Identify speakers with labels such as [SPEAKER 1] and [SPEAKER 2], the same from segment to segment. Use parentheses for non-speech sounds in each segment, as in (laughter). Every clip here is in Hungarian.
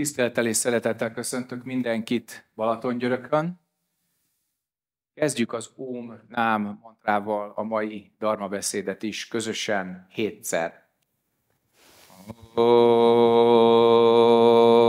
[SPEAKER 1] Tisztelettel és szeretettel köszöntök mindenkit Balatongyörökön. Kezdjük az Óm Nám mantrával a mai Dharma beszédet is közösen hétszer. Oh.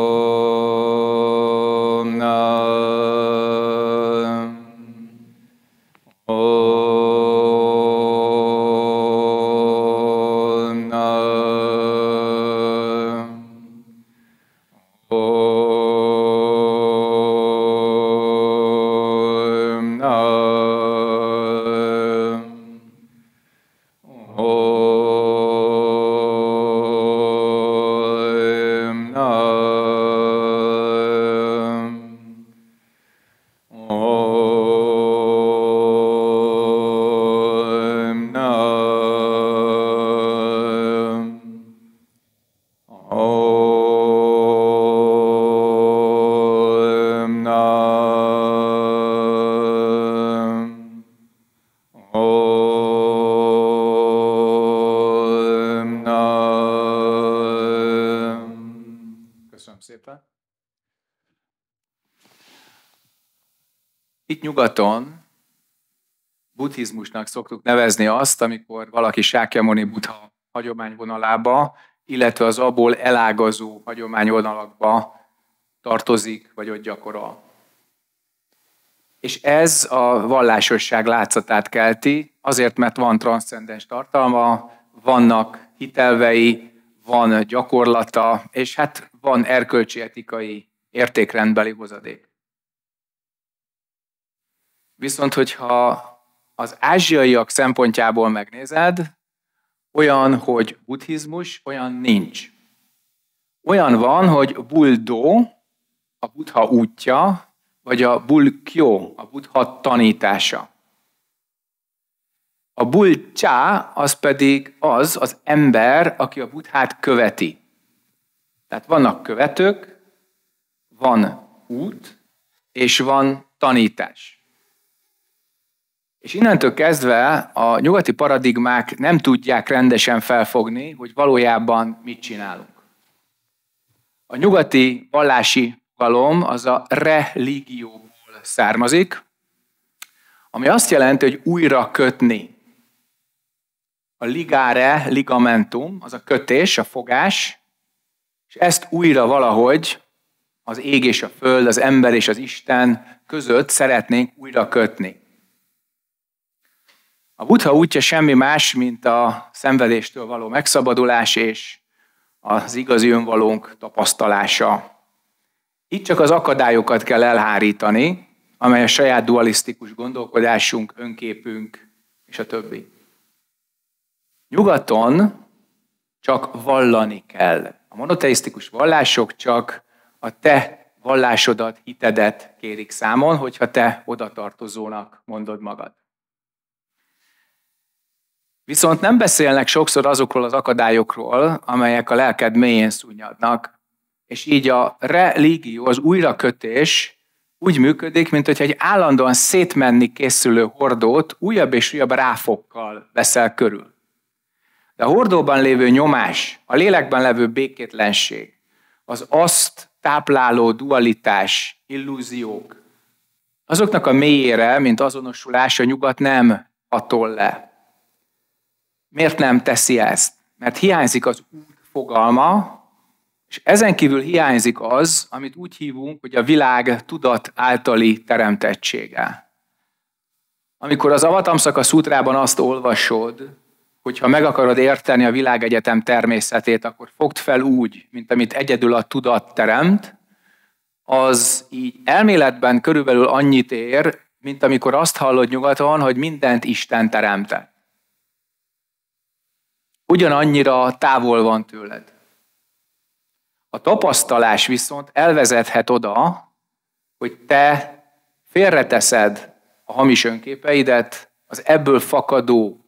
[SPEAKER 1] nyugaton buddhizmusnak szoktuk nevezni azt, amikor valaki Sákyamoni buddha hagyományvonalába, illetve az abból elágazó hagyományvonalakba tartozik, vagy ott gyakorol. És ez a vallásosság látszatát kelti, azért, mert van transzcendens tartalma, vannak hitelvei, van gyakorlata, és hát van erkölcsi, etikai, értékrendbeli hozadék. Viszont, hogyha az ázsiaiak szempontjából megnézed, olyan, hogy buddhizmus, olyan nincs. Olyan van, hogy buldó, a buddha útja, vagy a bulkyó, a buddha tanítása. A bulcsá az pedig az az ember, aki a buddhát követi. Tehát vannak követők, van út, és van tanítás. És innentől kezdve a nyugati paradigmák nem tudják rendesen felfogni, hogy valójában mit csinálunk. A nyugati vallási valom az a religióból származik, ami azt jelenti, hogy újra kötni. A ligare, ligamentum, az a kötés, a fogás, és ezt újra valahogy az ég és a föld, az ember és az Isten között szeretnénk újra kötni. A buddha útja semmi más, mint a szenvedéstől való megszabadulás és az igazi önvalónk tapasztalása. Itt csak az akadályokat kell elhárítani, amely a saját dualisztikus gondolkodásunk, önképünk és a többi. Nyugaton csak vallani kell. A monoteisztikus vallások csak a te vallásodat, hitedet kérik számon, hogyha te odatartozónak mondod magad. Viszont nem beszélnek sokszor azokról az akadályokról, amelyek a lelked mélyén szúnyadnak, és így a religió, az újrakötés úgy működik, mint hogy egy állandóan szétmenni készülő hordót újabb és újabb ráfokkal veszel körül. De a hordóban lévő nyomás, a lélekben levő békétlenség, az azt tápláló dualitás, illúziók, azoknak a mélyére, mint azonosulás, a nyugat nem hatol le miért nem teszi ezt? Mert hiányzik az út fogalma, és ezen kívül hiányzik az, amit úgy hívunk, hogy a világ tudat általi teremtettsége. Amikor az Avatamszaka szútrában azt olvasod, hogy ha meg akarod érteni a világegyetem természetét, akkor fogd fel úgy, mint amit egyedül a tudat teremt, az így elméletben körülbelül annyit ér, mint amikor azt hallod nyugaton, hogy mindent Isten teremtett ugyanannyira távol van tőled. A tapasztalás viszont elvezethet oda, hogy te félreteszed a hamis önképeidet, az ebből fakadó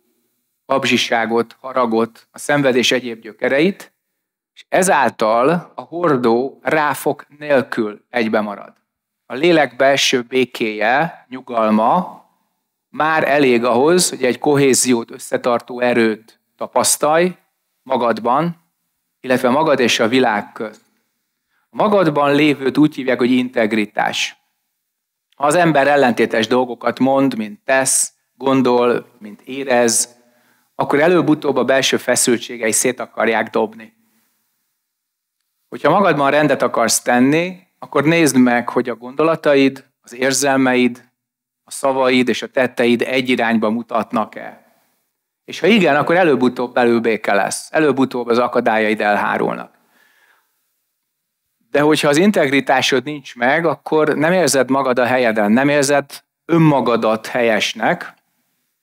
[SPEAKER 1] kapzsiságot, haragot, a szenvedés egyéb gyökereit, és ezáltal a hordó ráfok nélkül egybe marad. A lélek belső békéje, nyugalma már elég ahhoz, hogy egy kohéziót, összetartó erőt tapasztalj magadban, illetve magad és a világ közt. A magadban lévőt úgy hívják, hogy integritás. Ha az ember ellentétes dolgokat mond, mint tesz, gondol, mint érez, akkor előbb-utóbb a belső feszültségei szét akarják dobni. Hogyha magadban rendet akarsz tenni, akkor nézd meg, hogy a gondolataid, az érzelmeid, a szavaid és a tetteid egy irányba mutatnak-e. És ha igen, akkor előbb-utóbb béke lesz. Előbb-utóbb az akadályaid elhárulnak. De hogyha az integritásod nincs meg, akkor nem érzed magad a helyeden, nem érzed önmagadat helyesnek,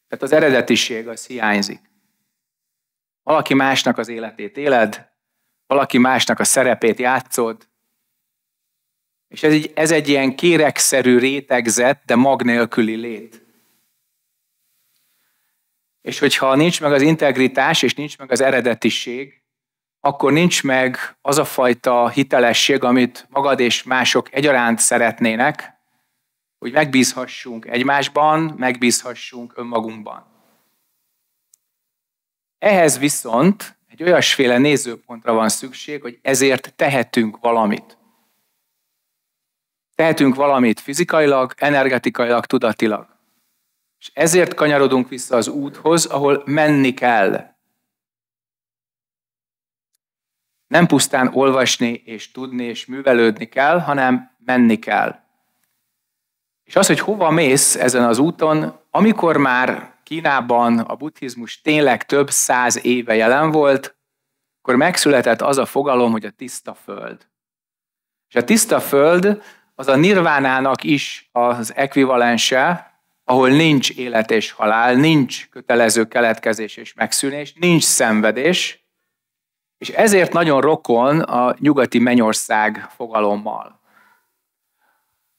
[SPEAKER 1] tehát az eredetiség az hiányzik. Valaki másnak az életét éled, valaki másnak a szerepét játszod, és ez, egy, ez egy ilyen kérekszerű rétegzett, de mag nélküli lét. És hogyha nincs meg az integritás, és nincs meg az eredetiség, akkor nincs meg az a fajta hitelesség, amit magad és mások egyaránt szeretnének, hogy megbízhassunk egymásban, megbízhassunk önmagunkban. Ehhez viszont egy olyasféle nézőpontra van szükség, hogy ezért tehetünk valamit. Tehetünk valamit fizikailag, energetikailag, tudatilag. És ezért kanyarodunk vissza az úthoz, ahol menni kell. Nem pusztán olvasni és tudni és művelődni kell, hanem menni kell. És az, hogy hova mész ezen az úton, amikor már Kínában a buddhizmus tényleg több száz éve jelen volt, akkor megszületett az a fogalom, hogy a tiszta föld. És a tiszta föld az a nirvánának is az ekvivalense, ahol nincs élet és halál, nincs kötelező keletkezés és megszűnés, nincs szenvedés, és ezért nagyon rokon a nyugati mennyország fogalommal.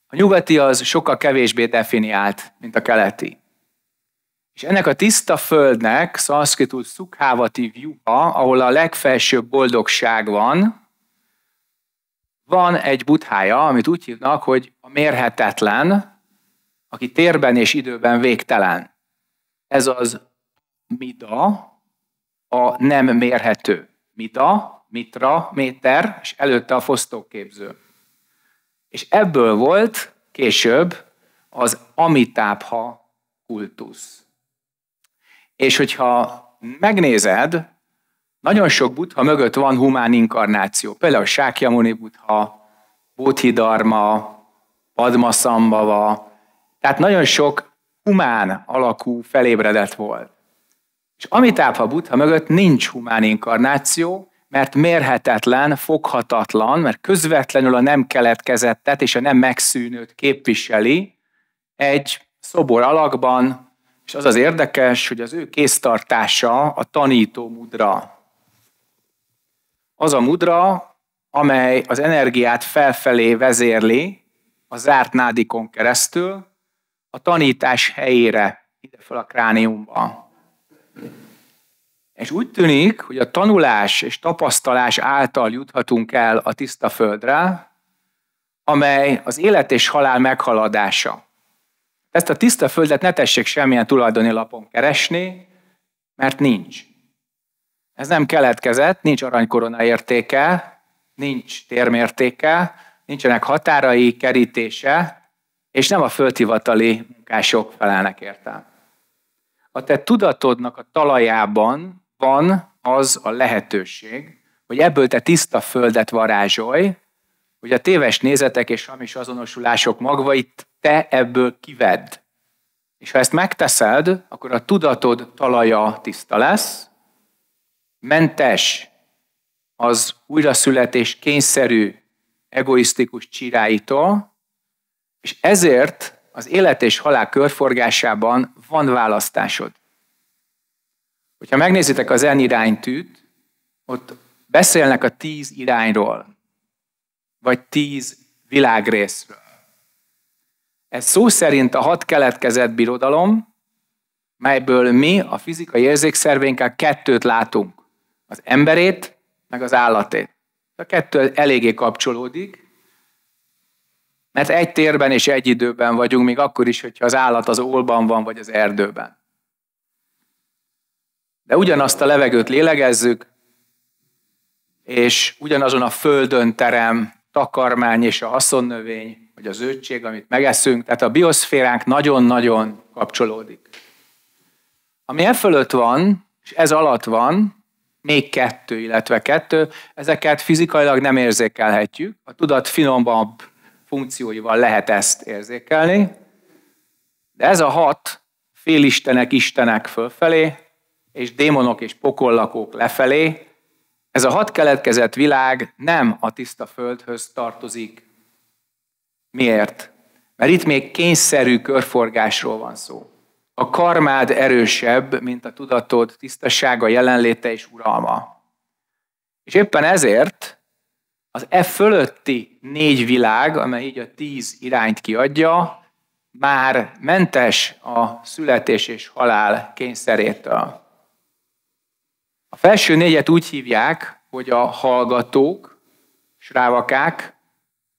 [SPEAKER 1] A nyugati az sokkal kevésbé definiált, mint a keleti. És ennek a tiszta földnek, szanszkritul szukhávati vyuha, ahol a legfelsőbb boldogság van, van egy buthája, amit úgy hívnak, hogy a mérhetetlen, aki térben és időben végtelen. Ez az mida, a nem mérhető. Mida, mitra, méter, és előtte a fosztóképző. És ebből volt később az amitápha kultusz. És hogyha megnézed, nagyon sok buddha mögött van humán inkarnáció. Például Sákyamuni buddha, Bodhidharma, Padmasambhava, tehát nagyon sok humán alakú felébredett volt. És Amitábha Buddha mögött nincs humán inkarnáció, mert mérhetetlen, foghatatlan, mert közvetlenül a nem keletkezettet és a nem megszűnőt képviseli egy szobor alakban, és az az érdekes, hogy az ő kéztartása a tanító mudra. Az a mudra, amely az energiát felfelé vezérli a zárt nádikon keresztül, a tanítás helyére, ide fel a krániumba. És úgy tűnik, hogy a tanulás és tapasztalás által juthatunk el a tiszta földre, amely az élet és halál meghaladása. Ezt a tiszta földet ne tessék semmilyen tulajdoni lapon keresni, mert nincs. Ez nem keletkezett, nincs aranykorona értéke, nincs térmértéke, nincsenek határai, kerítése, és nem a földhivatali munkások felelnek érte. A te tudatodnak a talajában van az a lehetőség, hogy ebből te tiszta földet varázsolj, hogy a téves nézetek és hamis azonosulások magvait te ebből kivedd. És ha ezt megteszed, akkor a tudatod talaja tiszta lesz, mentes az újraszületés kényszerű egoisztikus csiráitól, és ezért az élet és halál körforgásában van választásod. Hogyha megnézitek az N iránytűt, ott beszélnek a tíz irányról, vagy tíz világrészről. Ez szó szerint a hat keletkezett birodalom, melyből mi a fizikai érzékszervénkkel kettőt látunk. Az emberét, meg az állatét. A kettő eléggé kapcsolódik, mert egy térben és egy időben vagyunk, még akkor is, hogyha az állat az ólban van, vagy az erdőben. De ugyanazt a levegőt lélegezzük, és ugyanazon a földön terem, takarmány és a haszonnövény, vagy az zöldség, amit megeszünk, tehát a bioszféránk nagyon-nagyon kapcsolódik. Ami e fölött van, és ez alatt van, még kettő, illetve kettő, ezeket fizikailag nem érzékelhetjük. A tudat finomabb funkcióival lehet ezt érzékelni, de ez a hat félistenek, istenek fölfelé, és démonok és pokollakók lefelé, ez a hat keletkezett világ nem a tiszta földhöz tartozik. Miért? Mert itt még kényszerű körforgásról van szó. A karmád erősebb, mint a tudatod tisztasága, jelenléte és uralma. És éppen ezért az e fölötti négy világ, amely így a tíz irányt kiadja, már mentes a születés és halál kényszerétől. A felső négyet úgy hívják, hogy a hallgatók, srávakák,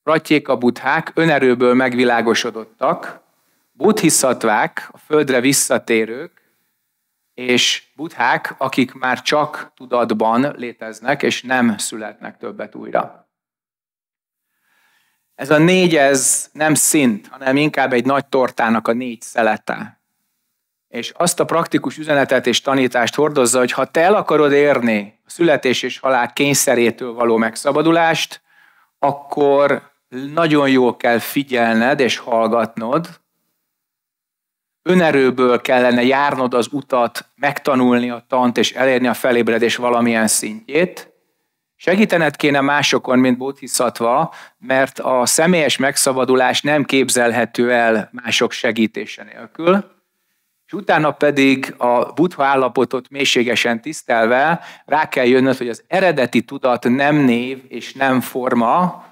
[SPEAKER 1] pratyéka buthák önerőből megvilágosodottak, buddhiszatvák, a földre visszatérők, és buthák, akik már csak tudatban léteznek, és nem születnek többet újra. Ez a négy, ez nem szint, hanem inkább egy nagy tortának a négy szelete. És azt a praktikus üzenetet és tanítást hordozza, hogy ha te el akarod érni a születés és halál kényszerétől való megszabadulást, akkor nagyon jól kell figyelned és hallgatnod, önerőből kellene járnod az utat, megtanulni a tant és elérni a felébredés valamilyen szintjét, Segítened kéne másokon, mint bodhisattva, mert a személyes megszabadulás nem képzelhető el mások segítése nélkül, és utána pedig a buddha állapotot mélységesen tisztelve rá kell jönnöd, hogy az eredeti tudat nem név és nem forma,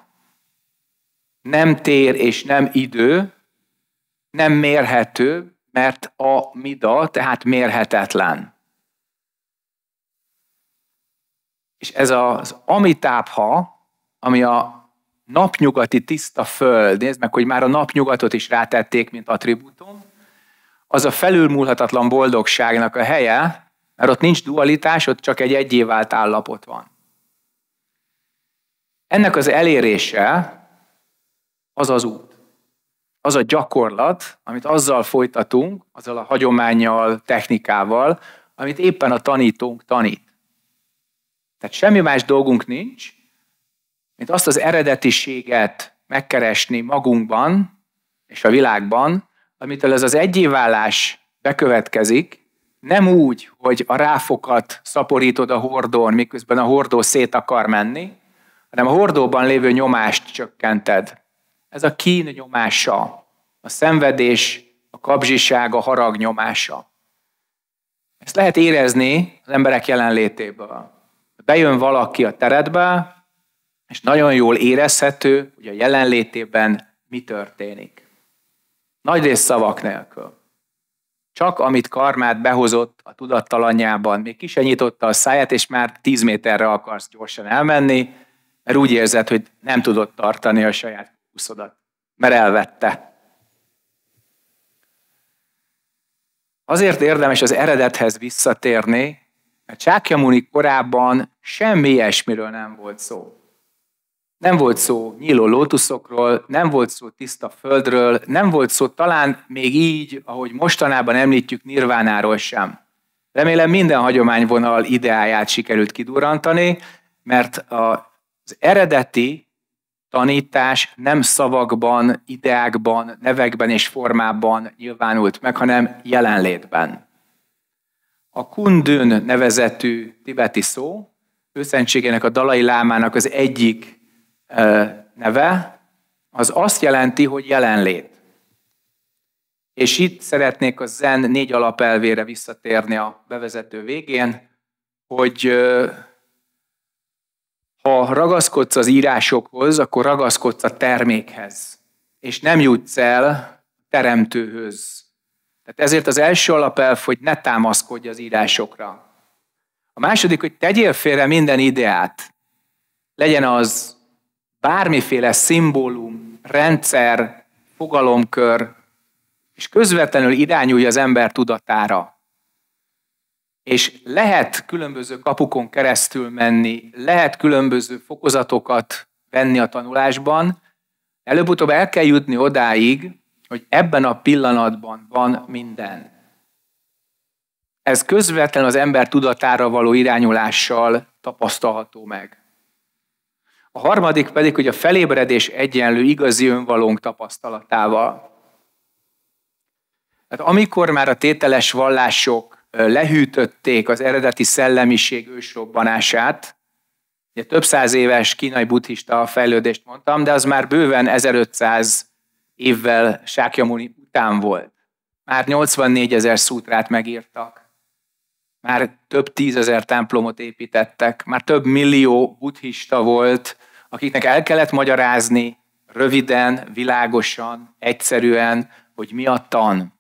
[SPEAKER 1] nem tér és nem idő, nem mérhető, mert a mida, tehát mérhetetlen. És ez az amitápha, ami a napnyugati tiszta föld, nézd meg, hogy már a napnyugatot is rátették, mint attribútum, az a felülmúlhatatlan boldogságnak a helye, mert ott nincs dualitás, ott csak egy egyévált állapot van. Ennek az elérése az az út. Az a gyakorlat, amit azzal folytatunk, azzal a hagyományjal, technikával, amit éppen a tanítónk tanít. Tehát semmi más dolgunk nincs, mint azt az eredetiséget megkeresni magunkban és a világban, amitől ez az egyévállás bekövetkezik, nem úgy, hogy a ráfokat szaporítod a hordón, miközben a hordó szét akar menni, hanem a hordóban lévő nyomást csökkented. Ez a kín nyomása, a szenvedés, a kapzsiság, a harag nyomása. Ezt lehet érezni az emberek jelenlétéből bejön valaki a teredbe, és nagyon jól érezhető, hogy a jelenlétében mi történik. rész szavak nélkül. Csak amit karmát behozott a tudattalanyában, még ki se nyitotta a száját, és már tíz méterre akarsz gyorsan elmenni, mert úgy érzed, hogy nem tudott tartani a saját kuszodat, mert elvette. Azért érdemes az eredethez visszatérni, mert Csákjamuni korábban semmi ilyesmiről nem volt szó. Nem volt szó nyíló lótuszokról, nem volt szó tiszta földről, nem volt szó talán még így, ahogy mostanában említjük nirvánáról sem. Remélem minden hagyományvonal ideáját sikerült kidurantani, mert az eredeti tanítás nem szavakban, ideákban, nevekben és formában nyilvánult meg, hanem jelenlétben. A Kundun nevezetű tibeti szó, őszentségének, a dalai lámának az egyik neve, az azt jelenti, hogy jelenlét. És itt szeretnék a zen négy alapelvére visszatérni a bevezető végén, hogy ha ragaszkodsz az írásokhoz, akkor ragaszkodsz a termékhez, és nem jutsz el teremtőhöz, tehát ezért az első alapelv, hogy ne támaszkodj az írásokra. A második, hogy tegyél félre minden ideát. Legyen az bármiféle szimbólum, rendszer, fogalomkör, és közvetlenül irányulj az ember tudatára. És lehet különböző kapukon keresztül menni, lehet különböző fokozatokat venni a tanulásban, előbb-utóbb el kell jutni odáig, hogy ebben a pillanatban van minden. Ez közvetlen az ember tudatára való irányulással tapasztalható meg. A harmadik pedig, hogy a felébredés egyenlő igazi önvalónk tapasztalatával. Tehát amikor már a tételes vallások lehűtötték az eredeti szellemiség ősrobbanását, ugye több száz éves kínai buddhista fejlődést mondtam, de az már bőven 1500 évvel Sákjamuni után volt. Már 84 ezer szútrát megírtak, már több tízezer templomot építettek, már több millió buddhista volt, akiknek el kellett magyarázni röviden, világosan, egyszerűen, hogy mi a tan.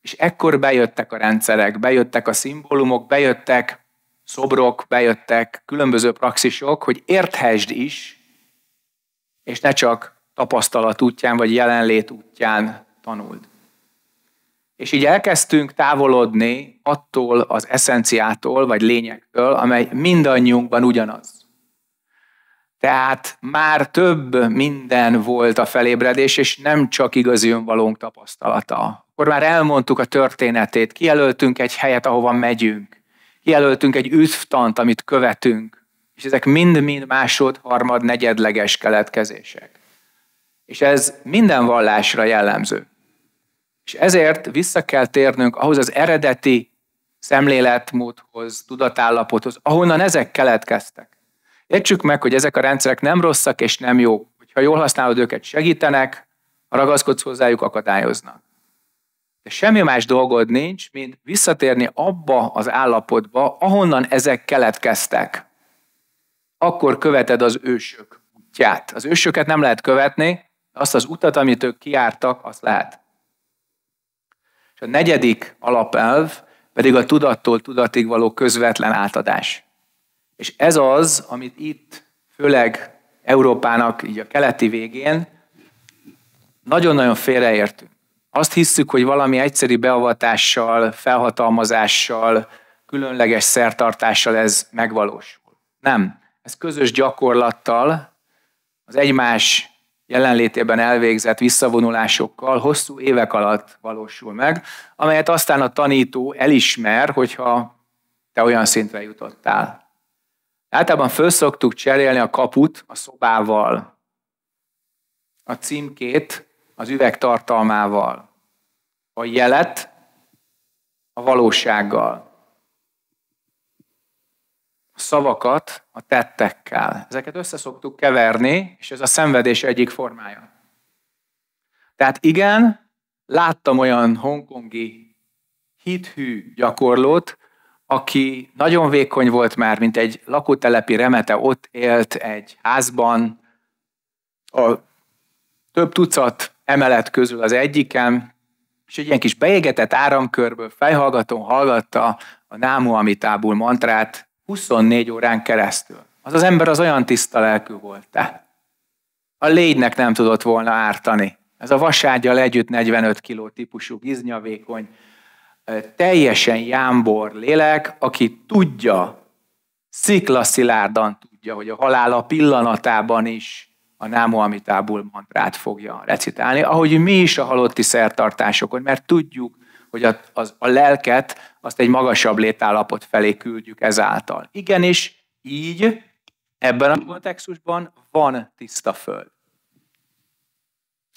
[SPEAKER 1] És ekkor bejöttek a rendszerek, bejöttek a szimbólumok, bejöttek szobrok, bejöttek különböző praxisok, hogy érthesd is, és ne csak tapasztalat útján, vagy jelenlét útján tanuld. És így elkezdtünk távolodni attól az eszenciától, vagy lényektől, amely mindannyiunkban ugyanaz. Tehát már több minden volt a felébredés, és nem csak igazi önvalónk tapasztalata. Akkor már elmondtuk a történetét, kijelöltünk egy helyet, ahova megyünk, kijelöltünk egy üdvtant, amit követünk, és ezek mind-mind másod, harmad, negyedleges keletkezések. És ez minden vallásra jellemző. És ezért vissza kell térnünk ahhoz az eredeti szemléletmódhoz, tudatállapothoz, ahonnan ezek keletkeztek. Értsük meg, hogy ezek a rendszerek nem rosszak és nem jók. ha jól használod őket, segítenek, ha ragaszkodsz hozzájuk, akadályoznak. De semmi más dolgod nincs, mint visszatérni abba az állapotba, ahonnan ezek keletkeztek. Akkor követed az ősök útját. Az ősöket nem lehet követni, azt az utat, amit ők kiártak, azt lehet. És a negyedik alapelv pedig a tudattól tudatig való közvetlen átadás. És ez az, amit itt, főleg Európának így a keleti végén, nagyon-nagyon félreértünk. Azt hisszük, hogy valami egyszerű beavatással, felhatalmazással, különleges szertartással ez megvalósul. Nem. Ez közös gyakorlattal, az egymás jelenlétében elvégzett visszavonulásokkal hosszú évek alatt valósul meg, amelyet aztán a tanító elismer, hogyha te olyan szintre jutottál. Általában föl szoktuk cserélni a kaput a szobával, a címkét az üveg tartalmával, a jelet a valósággal a szavakat a tettekkel. Ezeket összeszoktuk keverni, és ez a szenvedés egyik formája. Tehát igen, láttam olyan hongkongi hithű gyakorlót, aki nagyon vékony volt már, mint egy lakótelepi remete, ott élt egy házban, a több tucat emelet közül az egyiken, és egy ilyen kis beégetett áramkörből fejhallgatón hallgatta a Námu Amitábul mantrát, 24 órán keresztül. Az az ember az olyan tiszta lelkű volt. Te. A légynek nem tudott volna ártani. Ez a vaságyal együtt 45 kiló típusú giznyavékony, teljesen jámbor lélek, aki tudja, sziklaszilárdan tudja, hogy a halála pillanatában is a Námo Amitábul mantrát fogja recitálni, ahogy mi is a halotti szertartásokon, mert tudjuk, hogy a, az, a lelket azt egy magasabb létállapot felé küldjük ezáltal. Igenis, így ebben a kontextusban van tiszta föld.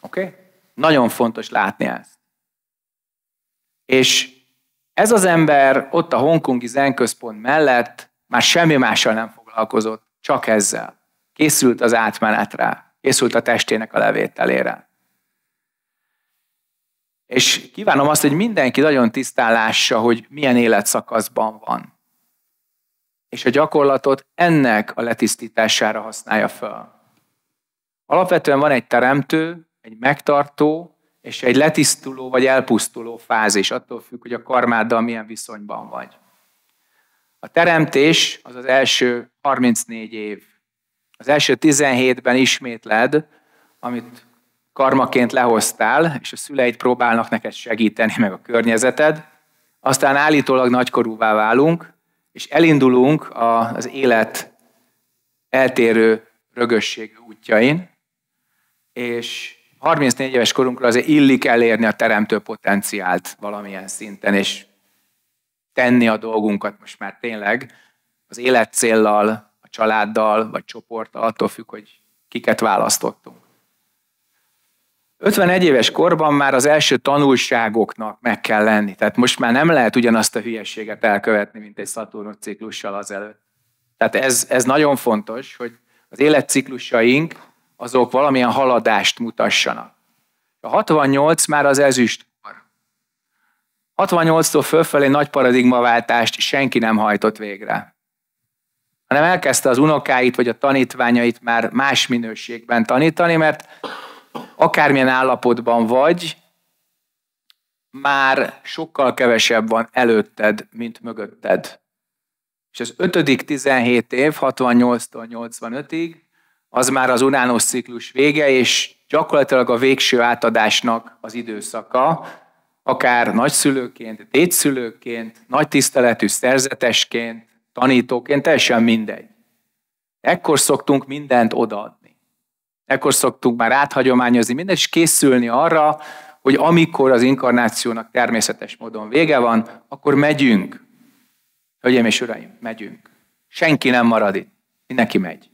[SPEAKER 1] Oké? Okay? Nagyon fontos látni ezt. És ez az ember ott a Hongkongi zenközpont mellett már semmi mással nem foglalkozott, csak ezzel. Készült az átmenetre, készült a testének a levételére. És kívánom azt, hogy mindenki nagyon tisztán lássa, hogy milyen életszakaszban van. És a gyakorlatot ennek a letisztítására használja fel. Alapvetően van egy teremtő, egy megtartó, és egy letisztuló vagy elpusztuló fázis, attól függ, hogy a karmáddal milyen viszonyban vagy. A teremtés az az első 34 év. Az első 17-ben ismétled, amit karmaként lehoztál, és a szüleid próbálnak neked segíteni, meg a környezeted, aztán állítólag nagykorúvá válunk, és elindulunk az élet eltérő rögösség útjain, és 34 éves korunkra azért illik elérni a teremtő potenciált valamilyen szinten, és tenni a dolgunkat most már tényleg az élet céllal, a családdal, vagy csoporttal, attól függ, hogy kiket választottunk. 51 éves korban már az első tanulságoknak meg kell lenni. Tehát most már nem lehet ugyanazt a hülyeséget elkövetni, mint egy szaturnusz ciklussal azelőtt. Tehát ez, ez nagyon fontos, hogy az életciklusaink azok valamilyen haladást mutassanak. A 68 már az ezüst 68-tól fölfelé nagy paradigmaváltást senki nem hajtott végre. Hanem elkezdte az unokáit vagy a tanítványait már más minőségben tanítani, mert akármilyen állapotban vagy, már sokkal kevesebb van előtted, mint mögötted. És az ötödik 17 év, 68-tól 85-ig, az már az unános ciklus vége, és gyakorlatilag a végső átadásnak az időszaka, akár nagyszülőként, dédszülőként, nagy tiszteletű szerzetesként, tanítóként, teljesen mindegy. Ekkor szoktunk mindent odaadni ekkor szoktunk már áthagyományozni minden, és készülni arra, hogy amikor az inkarnációnak természetes módon vége van, akkor megyünk. Hölgyeim és uraim, megyünk. Senki nem marad itt. Mindenki megy.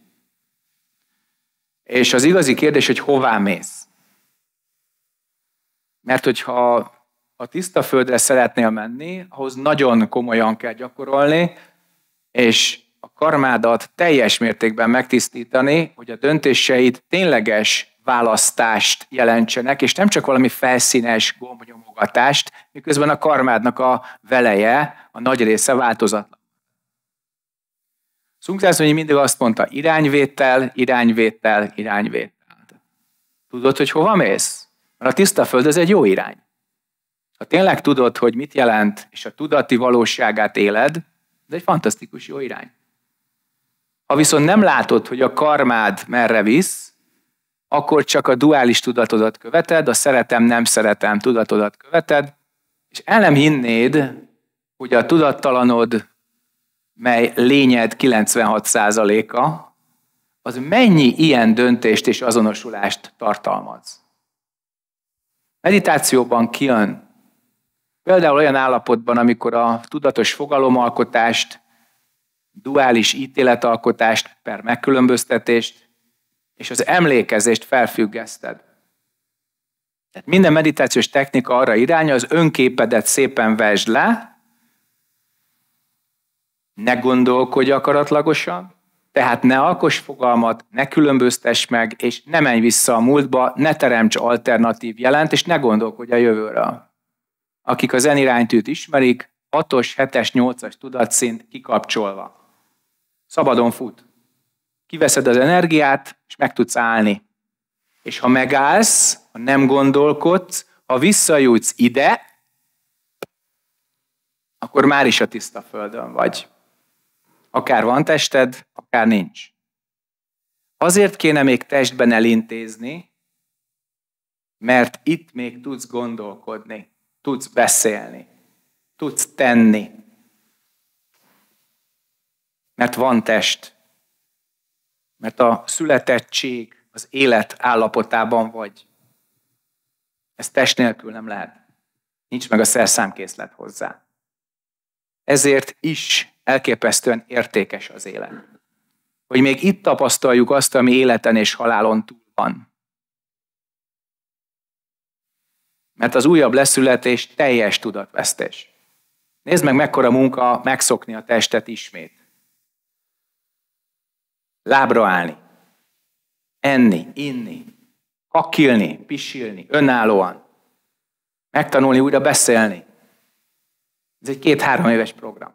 [SPEAKER 1] És az igazi kérdés, hogy hová mész? Mert hogyha a tiszta földre szeretnél menni, ahhoz nagyon komolyan kell gyakorolni, és a karmádat teljes mértékben megtisztítani, hogy a döntéseid tényleges választást jelentsenek, és nem csak valami felszínes gombnyomogatást, miközben a karmádnak a veleje, a nagy része változatlan. Szungzászonyi mindig azt mondta, irányvétel, irányvétel, irányvétel. Tudod, hogy hova mész? Mert a tiszta föld az egy jó irány. Ha tényleg tudod, hogy mit jelent, és a tudati valóságát éled, ez egy fantasztikus jó irány. Ha viszont nem látod, hogy a karmád merre visz, akkor csak a duális tudatodat követed, a szeretem-nem szeretem tudatodat követed, és el nem hinnéd, hogy a tudattalanod, mely lényed 96%-a, az mennyi ilyen döntést és azonosulást tartalmaz. Meditációban kijön. Például olyan állapotban, amikor a tudatos fogalomalkotást duális ítéletalkotást per megkülönböztetést, és az emlékezést felfüggeszted. Tehát minden meditációs technika arra irány, az önképedet szépen vesd le, ne gondolkodj akaratlagosan, tehát ne alkos fogalmat, ne különböztess meg, és ne menj vissza a múltba, ne teremts alternatív jelent, és ne gondolkodj a jövőre. Akik az zeniránytűt iránytűt ismerik, 6-os, 7-es, 8-as tudatszint kikapcsolva. Szabadon fut. Kiveszed az energiát, és meg tudsz állni. És ha megállsz, ha nem gondolkodsz, ha visszajutsz ide, akkor már is a tiszta földön vagy. Akár van tested, akár nincs. Azért kéne még testben elintézni, mert itt még tudsz gondolkodni, tudsz beszélni, tudsz tenni mert van test. Mert a születettség az élet állapotában vagy. Ez test nélkül nem lehet. Nincs meg a szerszámkészlet hozzá. Ezért is elképesztően értékes az élet. Hogy még itt tapasztaljuk azt, ami életen és halálon túl van. Mert az újabb leszületés teljes tudatvesztés. Nézd meg, mekkora munka megszokni a testet ismét lábra állni, enni, inni, kakilni, pisilni, önállóan, megtanulni újra beszélni. Ez egy két-három éves program.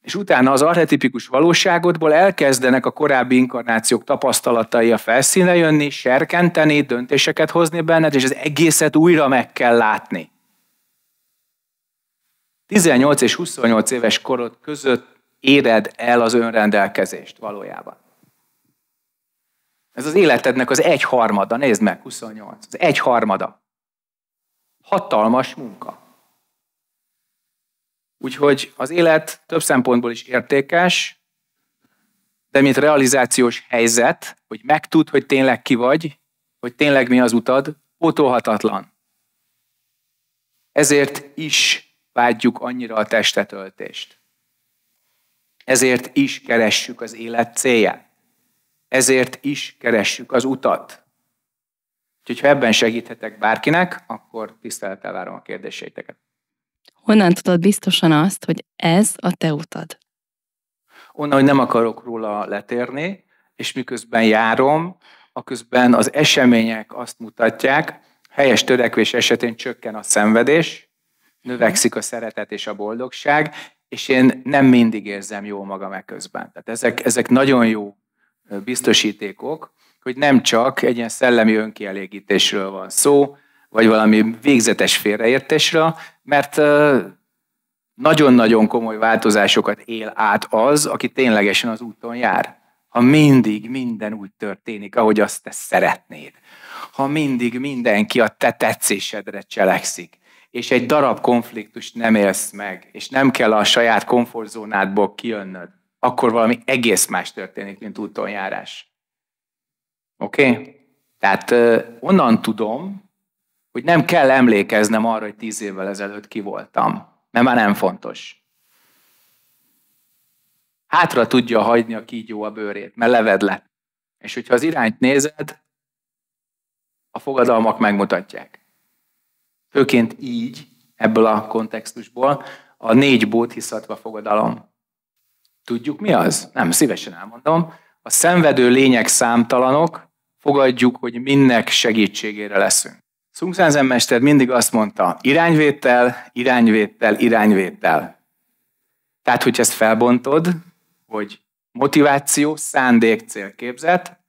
[SPEAKER 1] És utána az arhetipikus valóságodból elkezdenek a korábbi inkarnációk tapasztalatai a felszíne jönni, serkenteni, döntéseket hozni benned, és az egészet újra meg kell látni. 18 és 28 éves korod között éred el az önrendelkezést valójában. Ez az életednek az egy harmada, nézd meg, 28, az egy harmada. Hatalmas munka. Úgyhogy az élet több szempontból is értékes, de mint realizációs helyzet, hogy megtud, hogy tényleg ki vagy, hogy tényleg mi az utad, pótolhatatlan. Ezért is vágyjuk annyira a testetöltést. Ezért is keressük az élet célját. Ezért is keressük az utat. Úgyhogy ha ebben segíthetek bárkinek, akkor tisztelettel várom a kérdéseiteket.
[SPEAKER 2] Honnan tudod biztosan azt, hogy ez a te utad?
[SPEAKER 1] Onnan, hogy nem akarok róla letérni, és miközben járom, aközben az események azt mutatják, helyes törekvés esetén csökken a szenvedés, növekszik a szeretet és a boldogság, és én nem mindig érzem jól magam eközben. Tehát ezek, ezek nagyon jó biztosítékok, hogy nem csak egy ilyen szellemi önkielégítésről van szó, vagy valami végzetes félreértésről, mert nagyon-nagyon komoly változásokat él át az, aki ténylegesen az úton jár. Ha mindig minden úgy történik, ahogy azt te szeretnéd. Ha mindig mindenki a te tetszésedre cselekszik és egy darab konfliktus nem élsz meg, és nem kell a saját komfortzónádból kijönnöd, akkor valami egész más történik, mint útonjárás. Oké? Okay? Tehát onnan tudom, hogy nem kell emlékeznem arra, hogy tíz évvel ezelőtt ki voltam, mert már nem fontos. Hátra tudja hagyni a kígyó a bőrét, mert leved le. És hogyha az irányt nézed, a fogadalmak megmutatják. Főként így, ebből a kontextusból, a négy bódhiszatva fogadalom. Tudjuk mi az? Nem, szívesen elmondom. A szenvedő lények számtalanok, fogadjuk, hogy mindnek segítségére leszünk. Sung mester mindig azt mondta, irányvétel, irányvétel, irányvétel. Tehát, hogyha ezt felbontod, hogy motiváció, szándék, célképzet,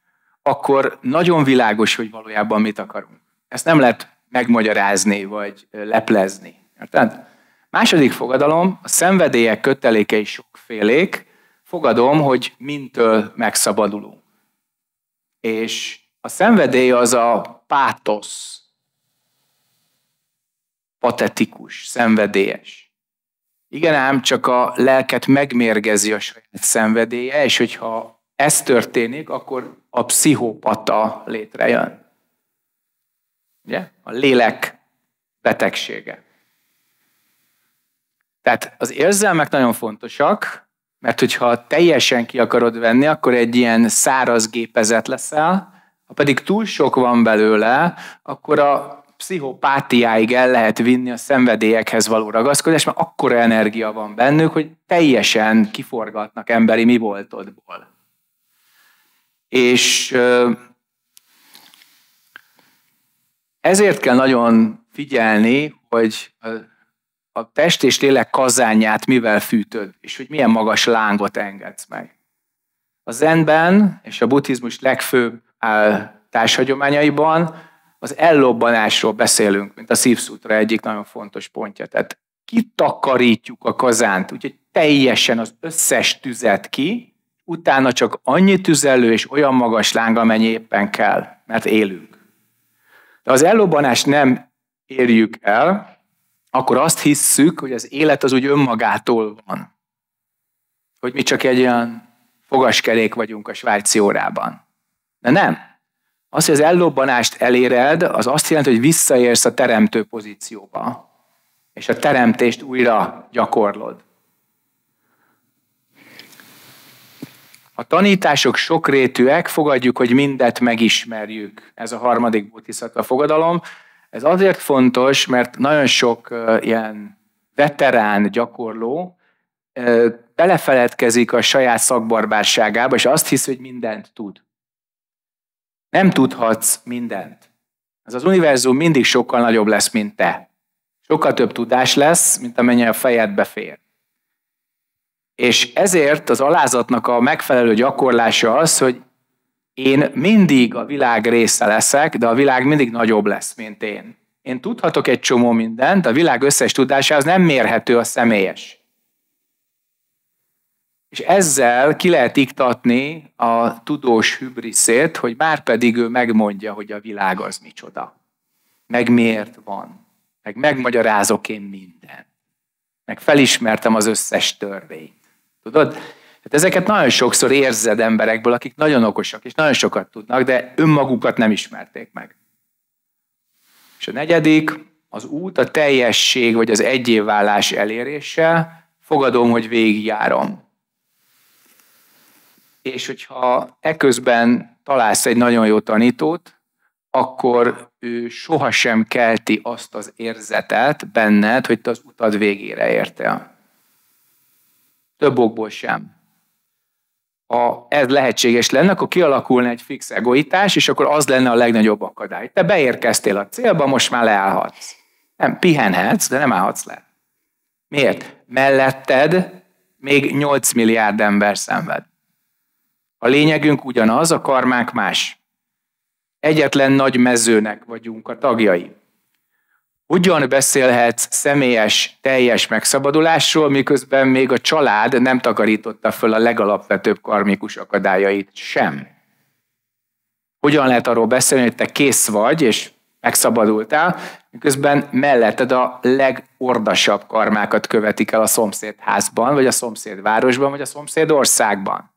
[SPEAKER 1] akkor nagyon világos, hogy valójában mit akarunk. Ezt nem lehet megmagyarázni, vagy leplezni. Érted? Második fogadalom, a szenvedélyek kötelékei sokfélék, fogadom, hogy mintől megszabadulunk. És a szenvedély az a pátosz, patetikus, szenvedélyes. Igen ám, csak a lelket megmérgezi a saját szenvedélye, és hogyha ez történik, akkor a pszichopata létrejön. Ugye? A lélek betegsége. Tehát az érzelmek nagyon fontosak, mert hogyha teljesen ki akarod venni, akkor egy ilyen száraz gépezet leszel, ha pedig túl sok van belőle, akkor a pszichopátiáig el lehet vinni a szenvedélyekhez való ragaszkodás, mert akkora energia van bennük, hogy teljesen kiforgatnak emberi mi voltodból. És ezért kell nagyon figyelni, hogy a test és lélek kazányát mivel fűtöd, és hogy milyen magas lángot engedsz meg. A zenben és a buddhizmus legfőbb társhagyományaiban az ellobbanásról beszélünk, mint a szívszútra egyik nagyon fontos pontja. Tehát kitakarítjuk a kazánt, úgyhogy teljesen az összes tüzet ki, utána csak annyi tüzelő és olyan magas láng, amennyi éppen kell, mert élünk de az ellobbanást nem érjük el, akkor azt hisszük, hogy az élet az úgy önmagától van. Hogy mi csak egy olyan fogaskerék vagyunk a svájci órában. De nem. Az, hogy az ellobbanást eléred, az azt jelenti, hogy visszaérsz a teremtő pozícióba, és a teremtést újra gyakorlod. A tanítások sokrétűek, fogadjuk, hogy mindet megismerjük. Ez a harmadik a fogadalom. Ez azért fontos, mert nagyon sok ilyen veterán gyakorló belefeledkezik a saját szakbarbárságába, és azt hisz, hogy mindent tud. Nem tudhatsz mindent. Ez az univerzum mindig sokkal nagyobb lesz, mint te. Sokkal több tudás lesz, mint amennyi a fejedbe fér. És ezért az alázatnak a megfelelő gyakorlása az, hogy én mindig a világ része leszek, de a világ mindig nagyobb lesz, mint én. Én tudhatok egy csomó mindent, a világ összes tudása az nem mérhető, a személyes. És ezzel ki lehet iktatni a tudós hübriszét, hogy már pedig ő megmondja, hogy a világ az micsoda. Meg miért van. Meg megmagyarázok én mindent. Meg felismertem az összes törvényt. Tudod? Hát ezeket nagyon sokszor érzed emberekből, akik nagyon okosak, és nagyon sokat tudnak, de önmagukat nem ismerték meg. És a negyedik, az út a teljesség vagy az egyévválás elérése, fogadom, hogy végigjárom. És hogyha eközben találsz egy nagyon jó tanítót, akkor ő sohasem kelti azt az érzetet benned, hogy te az utad végére értél több okból sem. Ha ez lehetséges lenne, akkor kialakulna egy fix egoitás, és akkor az lenne a legnagyobb akadály. Te beérkeztél a célba, most már leállhatsz. Nem, pihenhetsz, de nem állhatsz le. Miért? Melletted még 8 milliárd ember szenved. A lényegünk ugyanaz, a karmák más. Egyetlen nagy mezőnek vagyunk a tagjai. Hogyan beszélhetsz személyes, teljes megszabadulásról, miközben még a család nem takarította föl a legalapvetőbb karmikus akadályait sem? Hogyan lehet arról beszélni, hogy te kész vagy, és megszabadultál, miközben melletted a legordasabb karmákat követik el a szomszédházban, vagy a szomszédvárosban, vagy a szomszéd országban.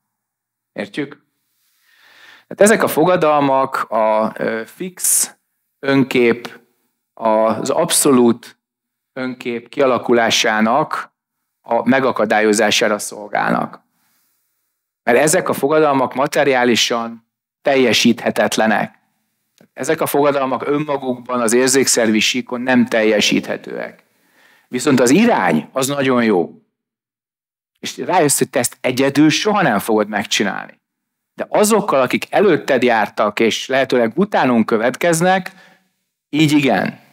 [SPEAKER 1] Értjük? Tehát ezek a fogadalmak a fix önkép az abszolút önkép kialakulásának a megakadályozására szolgálnak. Mert ezek a fogadalmak materiálisan teljesíthetetlenek. Ezek a fogadalmak önmagukban az érzékszervi síkon nem teljesíthetőek. Viszont az irány az nagyon jó. És rájössz, hogy te ezt egyedül soha nem fogod megcsinálni. De azokkal, akik előtted jártak, és lehetőleg utánunk következnek, így igen.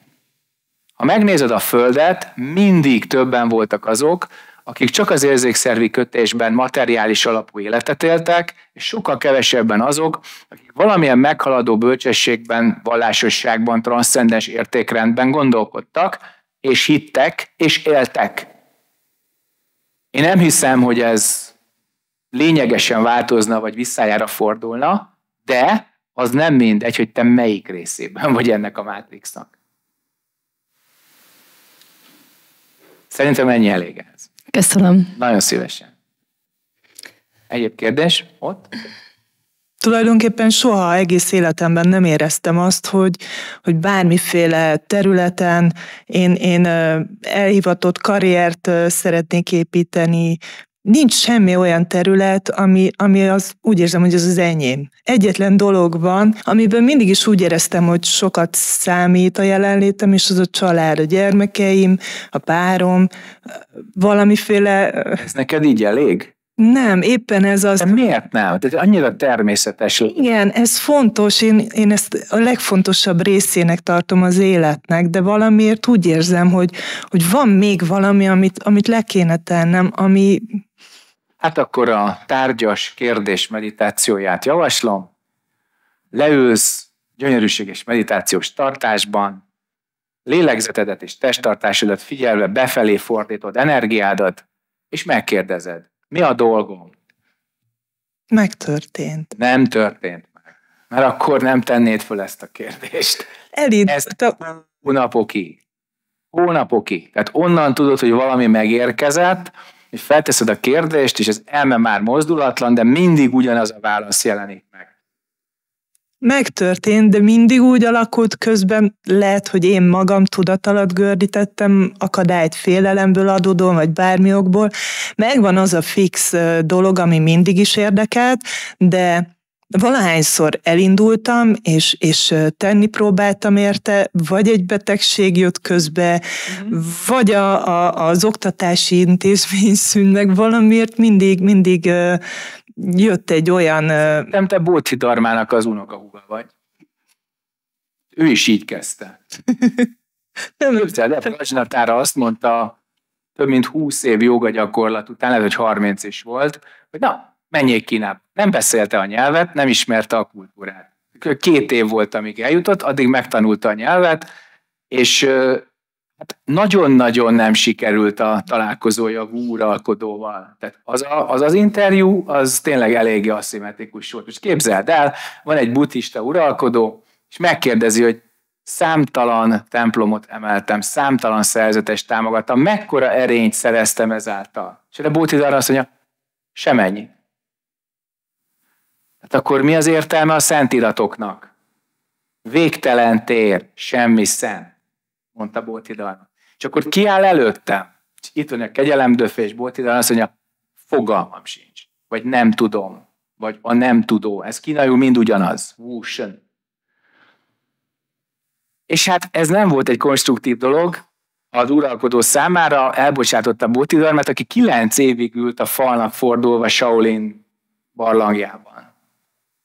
[SPEAKER 1] Ha megnézed a Földet, mindig többen voltak azok, akik csak az érzékszervi kötésben materiális alapú életet éltek, és sokkal kevesebben azok, akik valamilyen meghaladó bölcsességben, vallásosságban, transzcendens értékrendben gondolkodtak, és hittek, és éltek. Én nem hiszem, hogy ez lényegesen változna, vagy visszájára fordulna, de az nem mindegy, hogy te melyik részében vagy ennek a mátrixnak. Szerintem ennyi elég ez.
[SPEAKER 2] Köszönöm.
[SPEAKER 1] Nagyon szívesen. Egyéb kérdés ott?
[SPEAKER 2] Tulajdonképpen soha egész életemben nem éreztem azt, hogy, hogy bármiféle területen én, én elhivatott karriert szeretnék építeni, nincs semmi olyan terület, ami, ami az úgy érzem, hogy az az enyém. Egyetlen dolog van, amiben mindig is úgy éreztem, hogy sokat számít a jelenlétem, és az a család, a gyermekeim, a párom, valamiféle... Ez neked így elég? Nem, éppen ez az. De miért nem? Tehát annyira
[SPEAKER 1] természetes.
[SPEAKER 2] Igen, ez fontos, én, én ezt a legfontosabb részének tartom az életnek, de valamiért úgy érzem, hogy, hogy van még valami, amit, amit le kéne tennem, ami,
[SPEAKER 1] Hát akkor a tárgyas kérdés meditációját javaslom. Leülsz gyönyörűséges meditációs tartásban, lélegzetedet és testtartásodat figyelve befelé fordítod energiádat, és megkérdezed, mi a dolgom?
[SPEAKER 2] Megtörtént.
[SPEAKER 1] Nem történt meg. Mert akkor nem tennéd föl ezt a kérdést. Elindultam. Ezt hónapokig. Hónapokig. Tehát onnan tudod, hogy valami megérkezett, hogy felteszed a kérdést, és az elme már mozdulatlan, de mindig ugyanaz a válasz jelenik meg.
[SPEAKER 2] Megtörtént, de mindig úgy alakult közben, lehet, hogy én magam tudat alatt gördítettem akadályt félelemből adódóan, vagy bármi okból. Megvan az a fix dolog, ami mindig is érdekelt, de valahányszor elindultam, és, és tenni próbáltam érte, vagy egy betegség jött közbe, mm. vagy a, a, az oktatási intézmény szűnnek valamiért mindig, mindig jött egy olyan...
[SPEAKER 1] Nem te Bóci Darmának az unokahúga vagy. Ő is így kezdte. (laughs) nem, de Prajnatára azt mondta, több mint 20 év joga gyakorlat után, lehet, hogy 30 is volt, hogy na, menjék Kínába. Nem beszélte a nyelvet, nem ismerte a kultúrát. Két év volt, amíg eljutott, addig megtanulta a nyelvet, és hát nagyon-nagyon nem sikerült a találkozója úralkodóval. Tehát az, a, az az interjú, az tényleg eléggé aszimmetrikus volt. És képzeld el, van egy buddhista uralkodó, és megkérdezi, hogy számtalan templomot emeltem, számtalan szerzetes támogattam, mekkora erényt szereztem ezáltal. És a Bóti arra azt mondja, semennyi. Hát akkor mi az értelme a szentiratoknak? Végtelen tér, semmi szent, mondta Bótidalma. És akkor kiáll előttem? És itt van a kegyelemdöfés, Bótidalma azt mondja, fogalmam sincs, vagy nem tudom, vagy a nem tudó. Ez kínaiul mind ugyanaz. Wushen. És hát ez nem volt egy konstruktív dolog, az uralkodó számára elbocsátotta mert aki kilenc évig ült a falnak fordulva Shaolin barlangjában.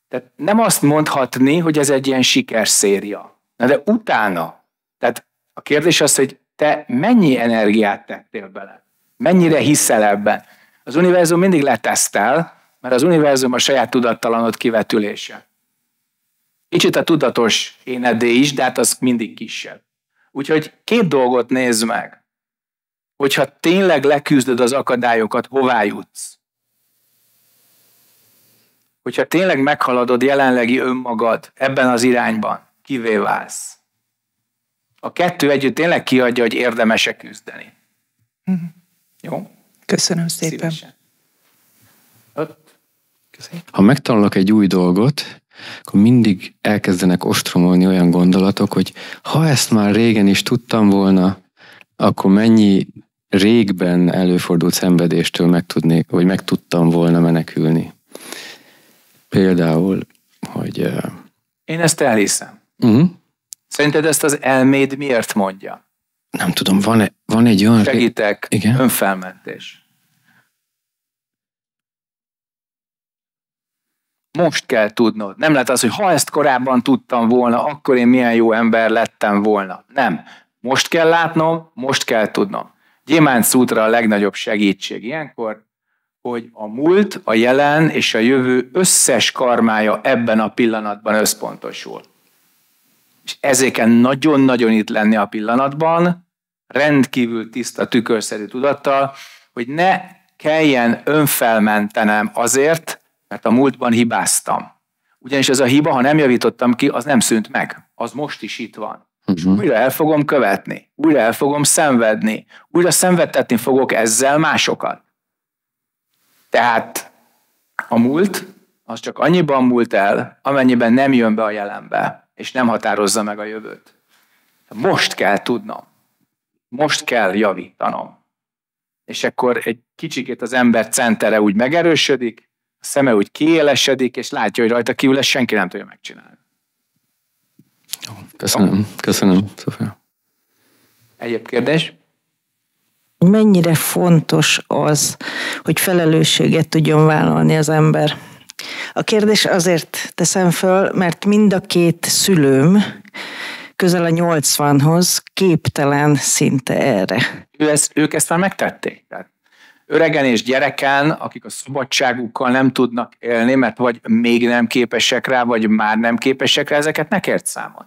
[SPEAKER 1] Tehát nem azt mondhatni, hogy ez egy ilyen sikerszéria. Na de utána, tehát a kérdés az, hogy te mennyi energiát tettél bele? Mennyire hiszel ebben? Az univerzum mindig letesztel, mert az univerzum a saját tudattalanod kivetülése. Kicsit a tudatos énedé is, de hát az mindig kisebb. Úgyhogy két dolgot nézd meg. Hogyha tényleg leküzdöd az akadályokat, hová jutsz? hogyha tényleg meghaladod jelenlegi önmagad ebben az irányban, kivé válsz? A kettő együtt tényleg kiadja, hogy érdemese küzdeni. Mm-hmm. Jó?
[SPEAKER 2] Köszönöm szépen.
[SPEAKER 1] Köszönöm. Ha megtanulok egy új dolgot, akkor mindig elkezdenek ostromolni olyan gondolatok, hogy ha ezt már régen is tudtam volna, akkor mennyi régben előfordult szenvedéstől meg tudnék, vagy meg tudtam volna menekülni. Például, hogy... Én ezt elhiszem. Uh-huh. Szerinted ezt az elméd miért mondja? Nem tudom, van, van egy olyan... Segítek, Igen? önfelmentés. Most kell tudnod. Nem lehet az, hogy ha ezt korábban tudtam volna, akkor én milyen jó ember lettem volna. Nem. Most kell látnom, most kell tudnom. Gyémánc útra a legnagyobb segítség ilyenkor, hogy a múlt, a jelen és a jövő összes karmája ebben a pillanatban összpontosul. És ezéken nagyon-nagyon itt lenni a pillanatban, rendkívül tiszta tükörszerű tudattal, hogy ne kelljen önfelmentenem azért, mert a múltban hibáztam. Ugyanis ez a hiba, ha nem javítottam ki, az nem szűnt meg. Az most is itt van. És mhm. újra el fogom követni, újra el fogom szenvedni, újra szenvedtetni fogok ezzel másokat. Tehát a múlt, az csak annyiban múlt el, amennyiben nem jön be a jelenbe, és nem határozza meg a jövőt. Most kell tudnom. Most kell javítanom. És akkor egy kicsikét az ember centere úgy megerősödik, a szeme úgy kiélesedik, és látja, hogy rajta kívül lesz, senki nem tudja megcsinálni. Köszönöm. Köszönöm, Szofia. Egyéb kérdés?
[SPEAKER 3] mennyire fontos az, hogy felelősséget tudjon vállalni az ember. A kérdés azért teszem föl, mert mind a két szülőm közel a 80-hoz képtelen szinte erre.
[SPEAKER 1] Ő ezt, ők ezt már megtették. Tehát öregen és gyereken, akik a szabadságukkal nem tudnak élni, mert vagy még nem képesek rá, vagy már nem képesek rá, ezeket ne kért számon.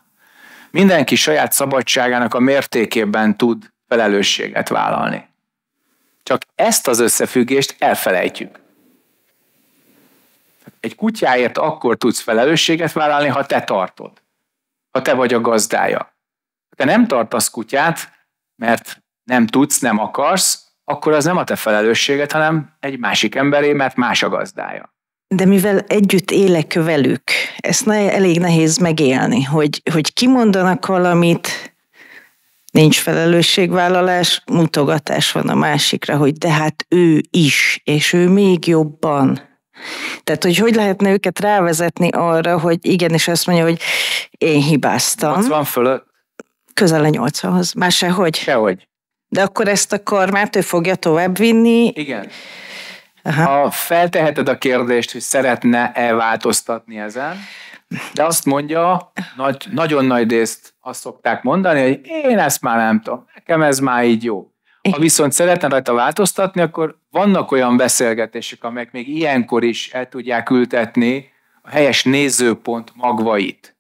[SPEAKER 1] Mindenki saját szabadságának a mértékében tud felelősséget vállalni. Csak ezt az összefüggést elfelejtjük. Egy kutyáért akkor tudsz felelősséget vállalni, ha te tartod. Ha te vagy a gazdája. Ha te nem tartasz kutyát, mert nem tudsz, nem akarsz, akkor az nem a te felelősséget, hanem egy másik emberé, mert más a gazdája.
[SPEAKER 3] De mivel együtt élek velük, ezt elég nehéz megélni, hogy, hogy kimondanak valamit, nincs felelősségvállalás, mutogatás van a másikra, hogy de hát ő is, és ő még jobban. Tehát, hogy hogy lehetne őket rávezetni arra, hogy igenis azt mondja, hogy én hibáztam.
[SPEAKER 1] 80 fölött?
[SPEAKER 3] Közel a 80-hoz. Már sehogy. Sehogy. De akkor ezt a karmát ő fogja továbbvinni.
[SPEAKER 1] Igen. Aha. Ha felteheted a kérdést, hogy szeretne-e változtatni ezen, de azt mondja, nagy, nagyon nagy részt azt szokták mondani, hogy én ezt már nem tudom, nekem ez már így jó. Ha viszont szeretne rajta változtatni, akkor vannak olyan beszélgetések, amelyek még ilyenkor is el tudják ültetni a helyes nézőpont magvait.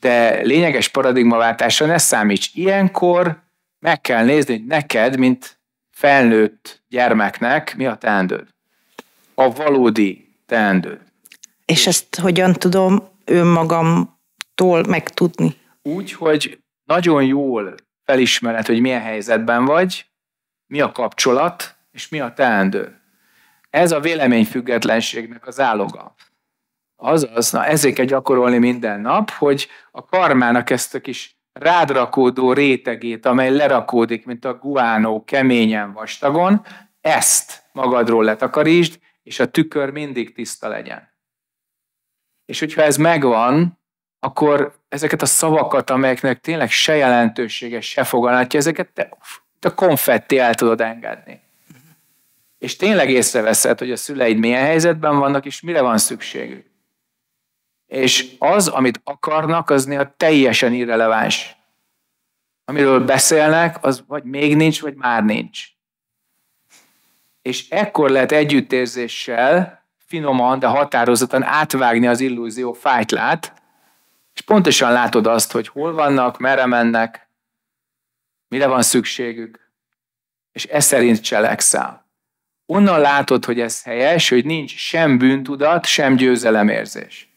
[SPEAKER 1] De lényeges paradigmaváltásra ne számíts. Ilyenkor meg kell nézni, hogy neked, mint felnőtt gyermeknek mi a teendőd. A valódi teendőd. És
[SPEAKER 3] ezt hogyan tudom önmagamtól megtudni?
[SPEAKER 1] Úgy, hogy nagyon jól felismered, hogy milyen helyzetben vagy, mi a kapcsolat, és mi a teendő. Ez a véleményfüggetlenségnek az áloga. Azaz, na ezért kell gyakorolni minden nap, hogy a karmának ezt a kis rádrakódó rétegét, amely lerakódik, mint a guánó keményen vastagon, ezt magadról letakarítsd, és a tükör mindig tiszta legyen. És hogyha ez megvan, akkor ezeket a szavakat, amelyeknek tényleg se jelentősége, se fogalmatja, ezeket te, te konfetti el tudod engedni. És tényleg észreveszed, hogy a szüleid milyen helyzetben vannak, és mire van szükségük. És az, amit akarnak, az néha teljesen irreleváns. Amiről beszélnek, az vagy még nincs, vagy már nincs. És ekkor lehet együttérzéssel finoman, de határozottan átvágni az illúzió fájtlát, és pontosan látod azt, hogy hol vannak, merre mennek, mire van szükségük, és ez szerint cselekszel. Onnan látod, hogy ez helyes, hogy nincs sem bűntudat, sem győzelemérzés.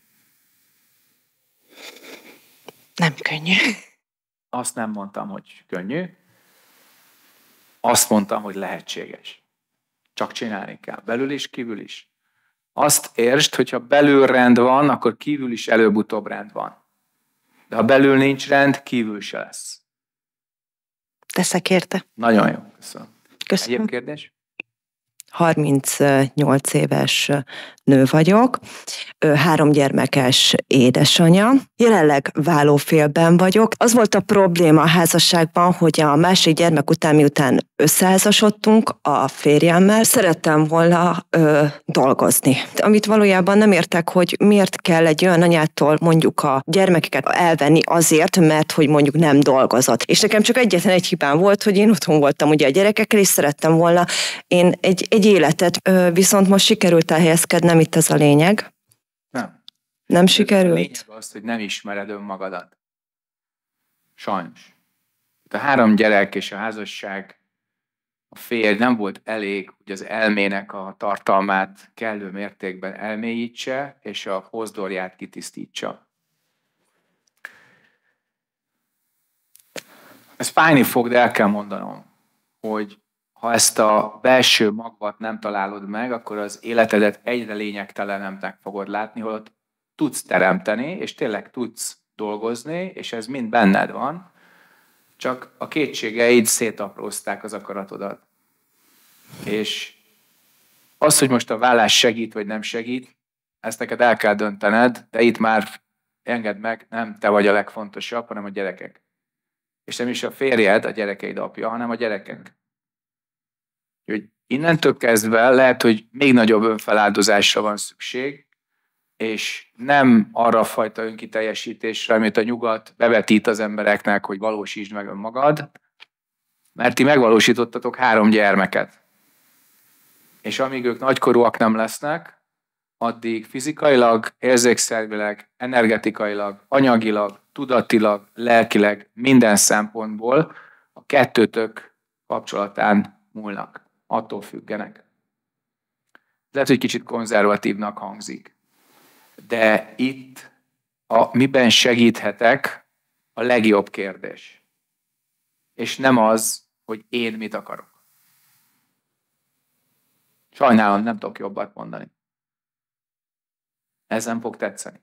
[SPEAKER 1] Nem könnyű. Azt nem mondtam, hogy könnyű. Azt mondtam, hogy lehetséges. Csak csinálni kell, belül is, kívül is. Azt értsd, hogyha belül rend van, akkor kívül is előbb-utóbb rend van. De ha belül nincs rend, kívül se lesz.
[SPEAKER 3] Teszek érte.
[SPEAKER 1] Nagyon jó, köszönöm. Köszönöm. Egyéb kérdés?
[SPEAKER 3] 38 éves nő vagyok, három gyermekes édesanyja. Jelenleg válófélben vagyok. Az volt a probléma a házasságban, hogy a másik gyermek után, miután összeházasodtunk a férjemmel, szerettem volna ö, dolgozni. Amit valójában nem értek, hogy miért kell egy olyan anyától mondjuk a gyermekeket elvenni azért, mert hogy mondjuk nem dolgozott. És nekem csak egyetlen egy hibám volt, hogy én otthon voltam ugye a gyerekekkel, és szerettem volna én egy, egy egy életet, viszont most sikerült elhelyezkednem, itt ez a lényeg. Nem. Nem ez sikerült? A lényeg
[SPEAKER 1] az, hogy nem ismered önmagadat. Sajnos. A három gyerek és a házasság, a férj nem volt elég, hogy az elmének a tartalmát kellő mértékben elmélyítse, és a hozdorját kitisztítsa. Ez fájni fog, de el kell mondanom, hogy ha ezt a belső magvat nem találod meg, akkor az életedet egyre lényegtelenemnek fogod látni, holott tudsz teremteni, és tényleg tudsz dolgozni, és ez mind benned van, csak a kétségeid szétaprózták az akaratodat. És az, hogy most a vállás segít, vagy nem segít, ezt neked el kell döntened, de itt már engedd meg, nem te vagy a legfontosabb, hanem a gyerekek. És nem is a férjed a gyerekeid apja, hanem a gyerekek hogy innentől kezdve lehet, hogy még nagyobb önfeláldozásra van szükség, és nem arra a fajta önkiteljesítésre, amit a nyugat bevetít az embereknek, hogy valósítsd meg önmagad, mert ti megvalósítottatok három gyermeket. És amíg ők nagykorúak nem lesznek, addig fizikailag, érzékszervileg, energetikailag, anyagilag, tudatilag, lelkileg, minden szempontból a kettőtök kapcsolatán múlnak attól függenek. Lehet, hogy kicsit konzervatívnak hangzik, de itt a miben segíthetek a legjobb kérdés. És nem az, hogy én mit akarok. Sajnálom, nem tudok jobbat mondani. Ez nem fog tetszeni.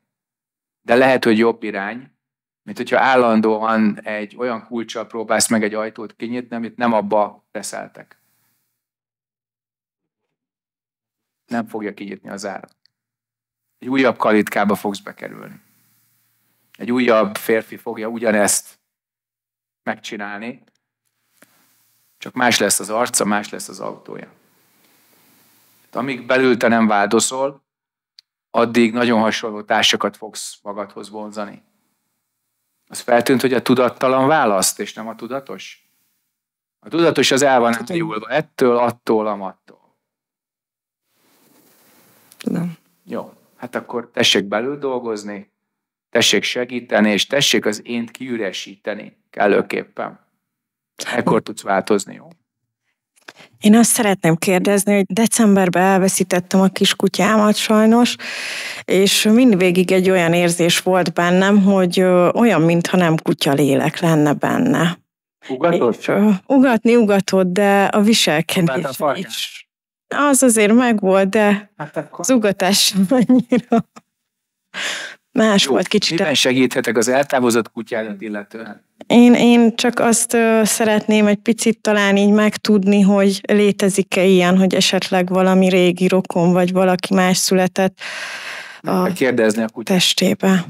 [SPEAKER 1] De lehet, hogy jobb irány, mint hogyha állandóan egy olyan kulcsal próbálsz meg egy ajtót kinyitni, amit nem abba teszeltek. nem fogja kinyitni az árat. Egy újabb kalitkába fogsz bekerülni. Egy újabb férfi fogja ugyanezt megcsinálni, csak más lesz az arca, más lesz az autója. Hát amíg belül te nem változol, addig nagyon hasonló társakat fogsz magadhoz vonzani. Az feltűnt, hogy a tudattalan választ, és nem a tudatos. A tudatos az el van hát, ettől, attól, amattól tudom. Jó, hát akkor tessék belül dolgozni, tessék segíteni, és tessék az ént kiüresíteni kellőképpen. Ekkor tudsz változni, jó?
[SPEAKER 3] Én azt szeretném kérdezni, hogy decemberben elveszítettem a kis kutyámat sajnos, és mindvégig egy olyan érzés volt bennem, hogy olyan, mintha nem kutya lélek lenne benne.
[SPEAKER 2] Ugatott? És,
[SPEAKER 3] ugatni ugatott, de a viselkedés is az azért megvolt, de hát akkor... az ugatás sem annyira.
[SPEAKER 1] Más Jó, volt kicsit. Miben segíthetek az eltávozott kutyádat illetően?
[SPEAKER 3] Én, én csak azt szeretném egy picit talán így megtudni, hogy létezik-e ilyen, hogy esetleg valami régi rokon, vagy valaki más született a kérdezni a kutyát. testébe.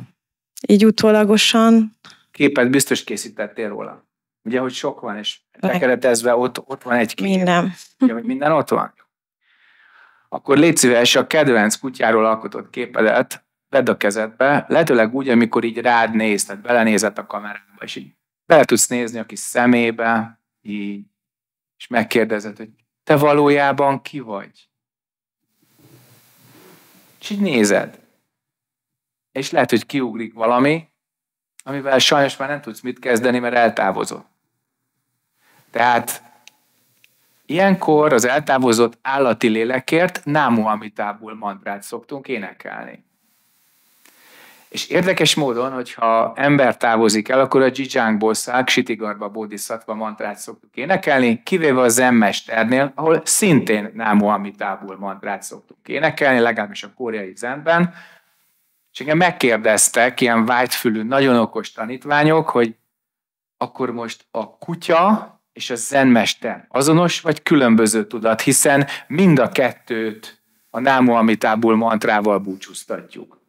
[SPEAKER 3] Így utólagosan.
[SPEAKER 1] Képet biztos készítettél róla. Ugye, hogy sok van, és bekeretezve ott, ott van egy kép. Minden. Ugye, hogy minden ott van akkor légy szíves, a kedvenc kutyáról alkotott képedet vedd a kezedbe, lehetőleg úgy, amikor így rád néz, tehát belenézett a kamerába, és így bele tudsz nézni a kis szemébe, így, és megkérdezed, hogy te valójában ki vagy? És így nézed. És lehet, hogy kiugrik valami, amivel sajnos már nem tudsz mit kezdeni, mert eltávozott. Tehát Ilyenkor az eltávozott állati lélekért Námu Amitából mantrát szoktunk énekelni. És érdekes módon, hogyha ember távozik el, akkor a Jijángból szág, Sitigarba Bódiszatva mantrát szoktuk énekelni, kivéve a zenmesternél, ahol szintén Námu Amitából mantrát szoktuk énekelni, legalábbis a koreai zenben. És engem megkérdeztek ilyen vágyfülű, nagyon okos tanítványok, hogy akkor most a kutya és a zenmester azonos vagy különböző tudat, hiszen mind a kettőt a námu amitából mantrával búcsúztatjuk.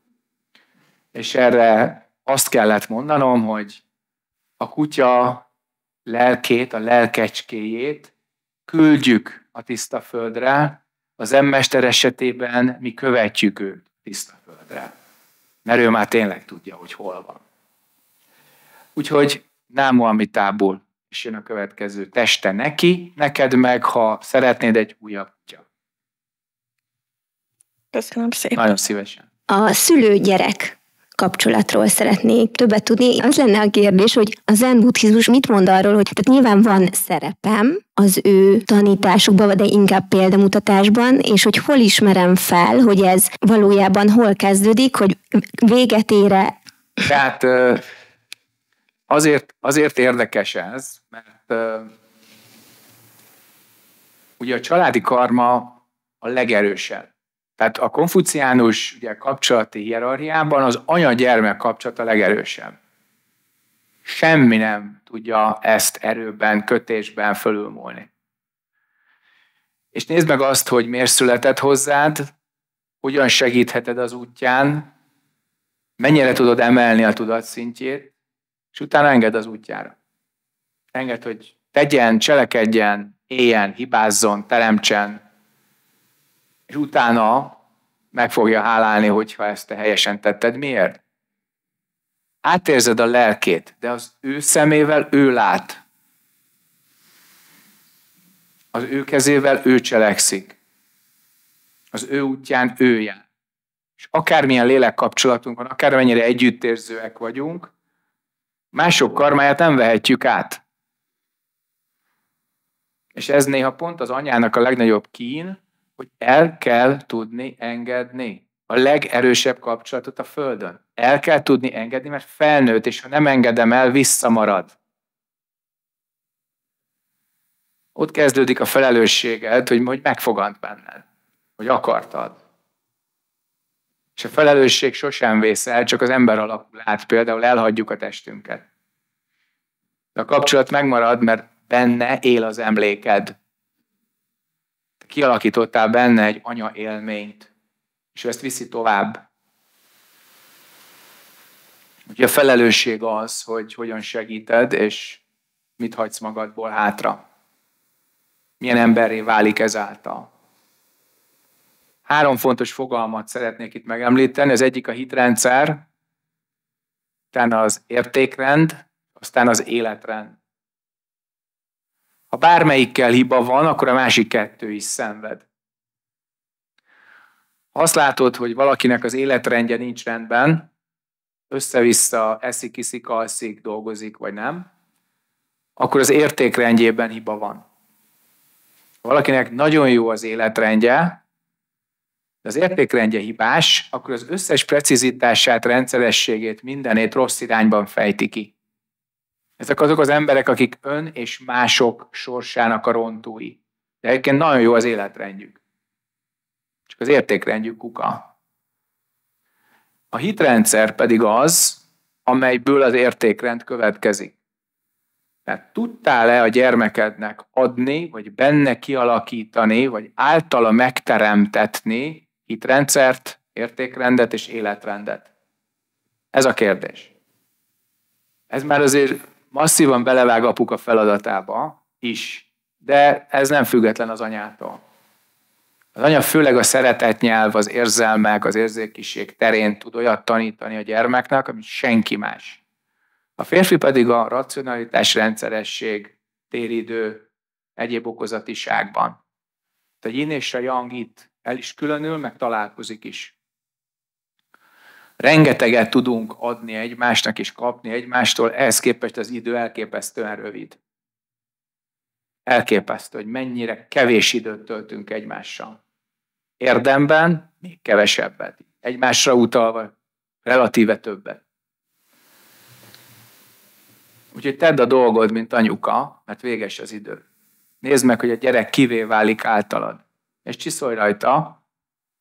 [SPEAKER 1] És erre azt kellett mondanom, hogy a kutya lelkét, a lelkecskéjét küldjük a tiszta földre, az emmester esetében mi követjük őt tiszta földre. Mert ő már tényleg tudja, hogy hol van. Úgyhogy Námu Amitából és jön a következő teste neki, neked meg, ha szeretnéd, egy újabb kutya. Köszönöm szépen. Nagyon szívesen.
[SPEAKER 2] A szülő-gyerek kapcsolatról szeretnék többet tudni. Az lenne a kérdés, hogy a zen buddhizmus mit mond arról, hogy tehát nyilván van szerepem az ő tanításukban, de inkább példamutatásban, és hogy hol ismerem fel, hogy ez valójában hol kezdődik, hogy véget ére.
[SPEAKER 1] Tehát Azért, azért érdekes ez, mert uh, ugye a családi karma a legerősebb. Tehát a konfuciánus ugye, kapcsolati hierarchiában az anya-gyermek kapcsolat a legerősebb. Semmi nem tudja ezt erőben, kötésben fölülmúlni. És nézd meg azt, hogy miért született hozzád, hogyan segítheted az útján, mennyire tudod emelni a tudatszintjét, és utána enged az útjára. Enged, hogy tegyen, cselekedjen, éljen, hibázzon, teremtsen, és utána meg fogja hálálni, hogyha ezt te helyesen tetted. Miért? Átérzed a lelkét, de az ő szemével ő lát. Az ő kezével ő cselekszik. Az ő útján ő jár. És akármilyen lélek kapcsolatunk van, akármennyire együttérzőek vagyunk, Mások karmáját nem vehetjük át. És ez néha pont az anyának a legnagyobb kín, hogy el kell tudni engedni a legerősebb kapcsolatot a Földön. El kell tudni engedni, mert felnőtt, és ha nem engedem el, visszamarad. Ott kezdődik a felelősséged, hogy, hogy megfogant benned, hogy akartad. És a felelősség sosem vész el, csak az ember alakul át. Például elhagyjuk a testünket. De a kapcsolat megmarad, mert benne él az emléked. Te kialakítottál benne egy anya élményt, és ő ezt viszi tovább. Ugye a felelősség az, hogy hogyan segíted, és mit hagysz magadból hátra. Milyen emberré válik ezáltal. Három fontos fogalmat szeretnék itt megemlíteni. Az egyik a hitrendszer, utána az értékrend, aztán az életrend. Ha bármelyikkel hiba van, akkor a másik kettő is szenved. Ha azt látod, hogy valakinek az életrendje nincs rendben, össze-vissza eszik, iszik, alszik, dolgozik, vagy nem, akkor az értékrendjében hiba van. Ha valakinek nagyon jó az életrendje, de az értékrendje hibás, akkor az összes precizitását, rendszerességét, mindenét rossz irányban fejti ki. Ezek azok az emberek, akik ön és mások sorsának a rontói. De egyébként nagyon jó az életrendjük. Csak az értékrendjük kuka. A hitrendszer pedig az, amelyből az értékrend következik. Tehát tudtál-e a gyermekednek adni, vagy benne kialakítani, vagy általa megteremtetni hitrendszert, értékrendet és életrendet? Ez a kérdés. Ez már azért masszívan belevág a feladatába is, de ez nem független az anyától. Az anya főleg a szeretetnyelv, az érzelmek, az érzékiség terén tud olyat tanítani a gyermeknek, amit senki más. A férfi pedig a racionalitás, rendszeresség, téridő, egyéb okozatiságban. Tehát a yin és a yang itt el is különül, meg találkozik is. Rengeteget tudunk adni egymásnak és kapni egymástól, ehhez képest az idő elképesztően rövid. Elképesztő, hogy mennyire kevés időt töltünk egymással. Érdemben még kevesebbet. Egymásra utalva relatíve többet. Úgyhogy tedd a dolgod, mint anyuka, mert véges az idő. Nézd meg, hogy a gyerek kivé válik általad és csiszolj rajta,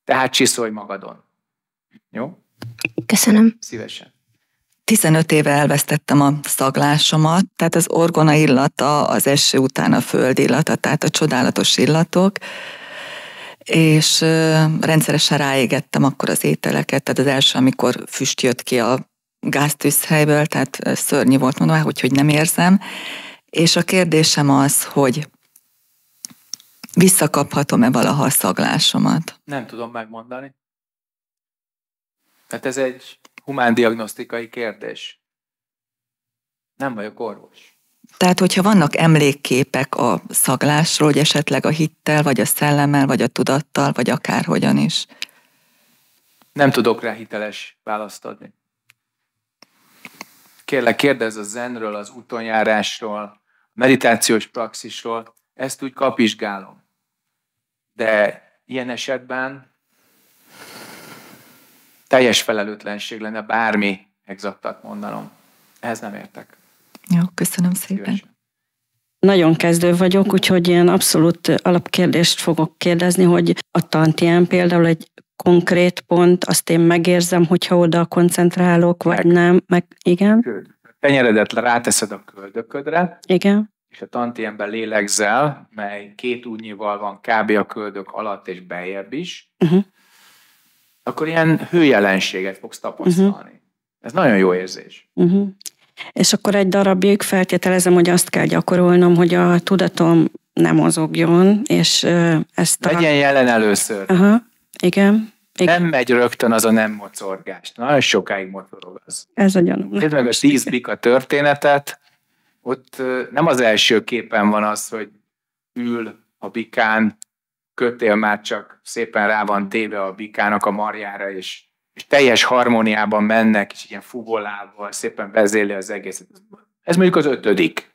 [SPEAKER 1] tehát csiszolj magadon. Jó? Köszönöm. Szívesen.
[SPEAKER 3] 15 éve elvesztettem a szaglásomat, tehát az orgona illata, az eső után a föld illata, tehát a csodálatos illatok, és rendszeresen ráégettem akkor az ételeket, tehát az első, amikor füst jött ki a gáztűzhelyből, tehát szörnyű volt mondva, hogy, hogy nem érzem. És a kérdésem az, hogy visszakaphatom-e valaha a szaglásomat?
[SPEAKER 1] Nem tudom megmondani. mert hát ez egy humán diagnosztikai kérdés. Nem vagyok orvos.
[SPEAKER 3] Tehát, hogyha vannak emlékképek a szaglásról, hogy esetleg a hittel, vagy a szellemmel, vagy a tudattal, vagy akárhogyan is?
[SPEAKER 1] Nem tudok rá hiteles választ adni. Kérlek, kérdezz a zenről, az utonjárásról, meditációs praxisról, ezt úgy kapizsgálom. De ilyen esetben teljes felelőtlenség lenne bármi egzaktat mondanom. Ehhez nem értek.
[SPEAKER 2] Jó, köszönöm szépen.
[SPEAKER 3] Nagyon kezdő vagyok, úgyhogy ilyen abszolút alapkérdést fogok kérdezni, hogy a tantián például egy konkrét pont, azt én megérzem, hogyha oda koncentrálok, vagy meg. nem, meg igen.
[SPEAKER 1] Tenyeredet ráteszed a köldöködre. Igen és a tantiemben lélegzel, mely két únyival van kb. a köldök alatt és beljebb is, uh-huh. akkor ilyen hőjelenséget fogsz tapasztalni. Uh-huh. Ez nagyon jó érzés.
[SPEAKER 3] Uh-huh. És akkor egy darabig feltételezem, hogy azt kell gyakorolnom, hogy a tudatom nem mozogjon, és ezt a...
[SPEAKER 1] Legyen jelen először.
[SPEAKER 3] Aha, uh-huh. igen.
[SPEAKER 1] Igen. Nem megy rögtön az a nem mocorgás. Nagyon sokáig mocorog az. Ez a gyanú. meg a tíz bika történetet, ott nem az első képen van az, hogy ül a bikán, kötél már csak szépen rá van téve a bikának a marjára, és, és teljes harmóniában mennek, és ilyen fuvolával szépen vezéli az egészet. Ez mondjuk az ötödik.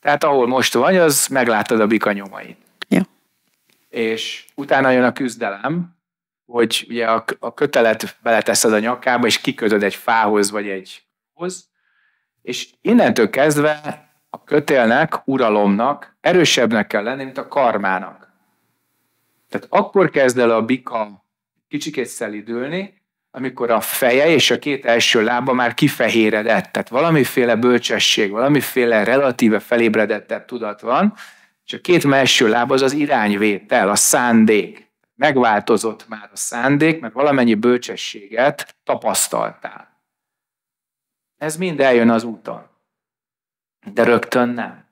[SPEAKER 1] Tehát ahol most vagy, az meglátod a bika nyomait. Ja. És utána jön a küzdelem, hogy ugye a, a kötelet beleteszed a nyakába, és kikötöd egy fához, vagy egy hoz, és innentől kezdve a kötélnek, uralomnak erősebbnek kell lenni, mint a karmának. Tehát akkor kezd el a bika kicsikét szelidülni, amikor a feje és a két első lába már kifehéredett. Tehát valamiféle bölcsesség, valamiféle relatíve felébredettebb tudat van, és a két első láb az az irányvétel, a szándék. Megváltozott már a szándék, mert valamennyi bölcsességet tapasztaltál. Ez mind eljön az úton. De rögtön nem.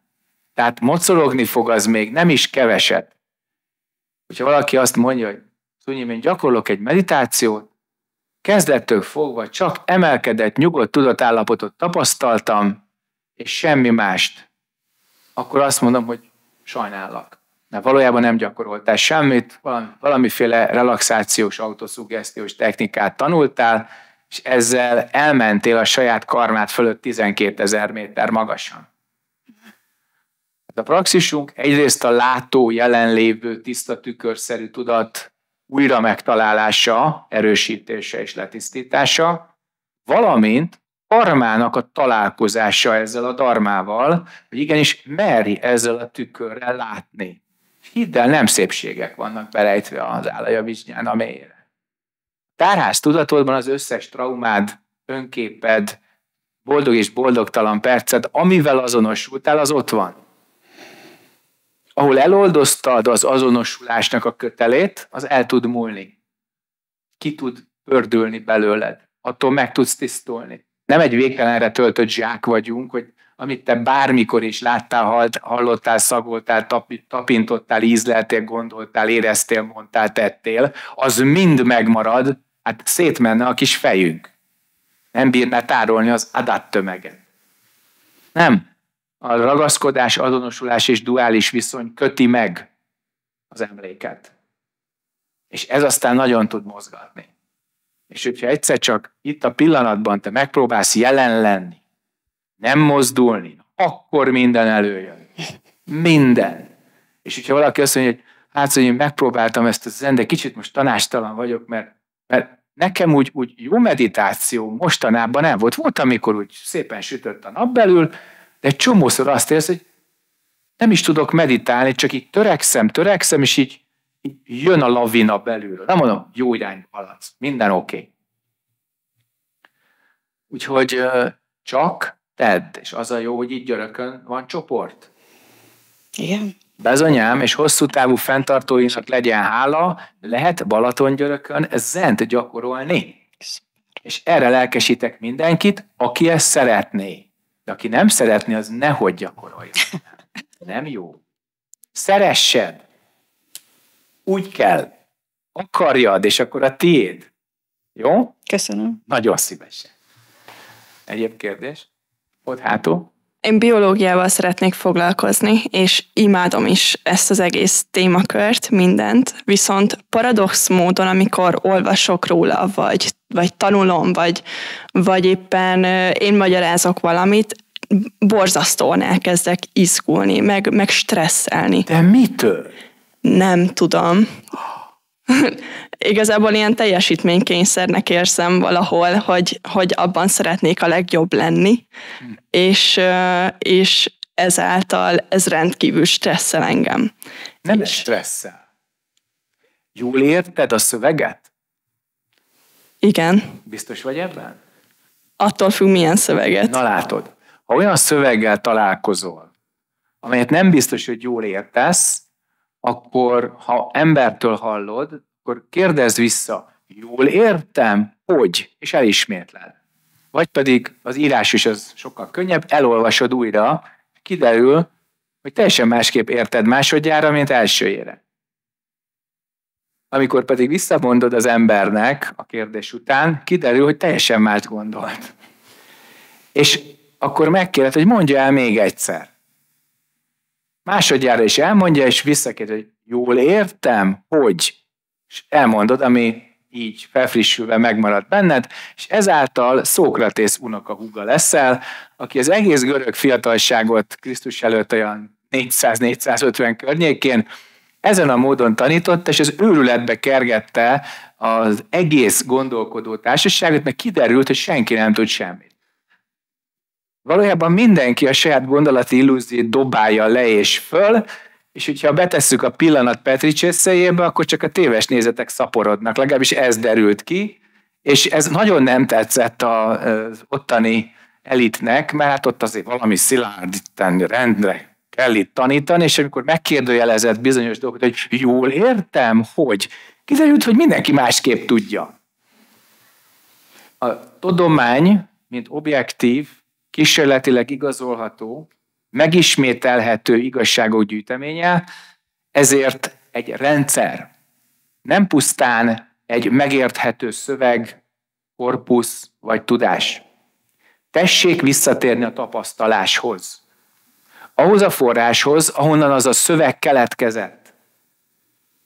[SPEAKER 1] Tehát mocorogni fog az még, nem is keveset. Hogyha valaki azt mondja, hogy tudjam, én gyakorlok egy meditációt, kezdettől fogva csak emelkedett, nyugodt tudatállapotot tapasztaltam, és semmi mást, akkor azt mondom, hogy sajnálak. Mert valójában nem gyakoroltál semmit, valami, valamiféle relaxációs, autoszugesztiós technikát tanultál, és ezzel elmentél a saját karmát fölött 12 ezer méter magasan. Hát a praxisunk egyrészt a látó, jelenlévő, tiszta tükörszerű tudat újra megtalálása, erősítése és letisztítása, valamint karmának a találkozása ezzel a darmával, hogy igenis merj ezzel a tükörrel látni. Hidd el, nem szépségek vannak berejtve az állaja vizsnyán a mélyre tárház tudatodban az összes traumád, önképed, boldog és boldogtalan perced, amivel azonosultál, az ott van. Ahol eloldoztad az azonosulásnak a kötelét, az el tud múlni. Ki tud pördülni belőled. Attól meg tudsz tisztulni. Nem egy végtelenre töltött zsák vagyunk, hogy amit te bármikor is láttál, halt, hallottál, szagoltál, tapintottál, ízleltél, gondoltál, éreztél, mondtál, tettél, az mind megmarad, hát szétmenne a kis fejünk. Nem bírná tárolni az adat tömeget. Nem. A ragaszkodás, azonosulás és duális viszony köti meg az emléket. És ez aztán nagyon tud mozgatni. És hogyha egyszer csak itt a pillanatban te megpróbálsz jelen lenni, nem mozdulni, akkor minden előjön. Minden. És hogyha valaki azt mondja, hogy hát, hogy én megpróbáltam ezt a zen, de kicsit most tanástalan vagyok, mert, mert nekem úgy, úgy jó meditáció mostanában nem volt. Volt, amikor úgy szépen sütött a nap belül, de egy csomószor azt érsz, hogy nem is tudok meditálni, csak így törekszem, törekszem, és így, így jön a lavina belülről. Nem mondom, jó irány alatt, minden oké. Okay. Úgyhogy csak Tedd, és az a jó, hogy így györökön van csoport. Igen. Bezonyám, és hosszú távú fenntartóinak legyen hála, lehet Balaton györökön zent gyakorolni. És erre lelkesítek mindenkit, aki ezt szeretné. De aki nem szeretné, az nehogy gyakorolja. (laughs) Nem jó. Szeressed. Úgy kell. Akarjad, és akkor a tiéd. Jó? Köszönöm. Nagyon szívesen. Egyéb kérdés? Ott hátul?
[SPEAKER 3] Én biológiával szeretnék foglalkozni, és imádom is ezt az egész témakört, mindent, viszont paradox módon, amikor olvasok róla, vagy, vagy tanulom, vagy, vagy éppen én magyarázok valamit, borzasztóan elkezdek izgulni, meg, meg stresszelni. De
[SPEAKER 1] mitől?
[SPEAKER 3] Nem tudom. (laughs) Igazából ilyen teljesítménykényszernek érzem valahol, hogy, hogy abban szeretnék a legjobb lenni, hm. és, és ezáltal ez rendkívül stresszel engem. Nem és...
[SPEAKER 1] stresszel. Jól érted a szöveget? Igen. Biztos vagy ebben? Attól függ, milyen szöveget. Na látod, ha olyan szöveggel találkozol, amelyet nem biztos, hogy jól értesz, akkor ha embertől hallod, akkor kérdezz vissza, jól értem, hogy, és elismétled. Vagy pedig az írás is az sokkal könnyebb, elolvasod újra, kiderül, hogy teljesen másképp érted másodjára, mint elsőjére. Amikor pedig visszamondod az embernek a kérdés után, kiderül, hogy teljesen más gondolt. És akkor megkérdez, hogy mondja el még egyszer másodjára is elmondja, és visszakérdezi, hogy jól értem, hogy? És elmondod, ami így felfrissülve megmaradt benned, és ezáltal Szókratész húga leszel, aki az egész görög fiatalságot Krisztus előtt olyan 400-450 környékén ezen a módon tanított, és az őrületbe kergette az egész gondolkodó társaságot, mert kiderült, hogy senki nem tud semmit valójában mindenki a saját gondolati illúziót dobálja le és föl, és hogyha betesszük a pillanat Petri csészéjébe, akkor csak a téves nézetek szaporodnak, legalábbis ez derült ki, és ez nagyon nem tetszett az ottani elitnek, mert hát ott azért valami szilárd, rendre kell itt tanítani, és amikor megkérdőjelezett bizonyos dolgot, hogy jól értem, hogy kiderült, hogy mindenki másképp tudja. A tudomány, mint objektív kísérletileg igazolható, megismételhető igazságok gyűjteménye, ezért egy rendszer, nem pusztán egy megérthető szöveg, korpusz vagy tudás. Tessék visszatérni a tapasztaláshoz. Ahhoz a forráshoz, ahonnan az a szöveg keletkezett.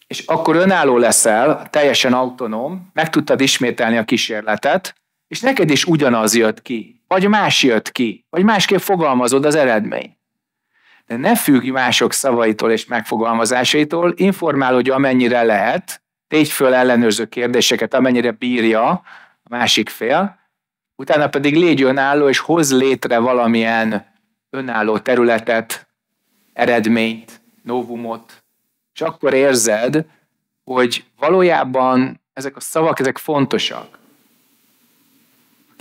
[SPEAKER 1] És akkor önálló leszel, teljesen autonóm, meg tudtad ismételni a kísérletet, és neked is ugyanaz jött ki, vagy más jött ki, vagy másképp fogalmazod az eredmény. De ne függj mások szavaitól és megfogalmazásaitól, informálódj amennyire lehet, tégy föl ellenőrző kérdéseket, amennyire bírja a másik fél, utána pedig légy önálló, és hoz létre valamilyen önálló területet, eredményt, novumot, és akkor érzed, hogy valójában ezek a szavak, ezek fontosak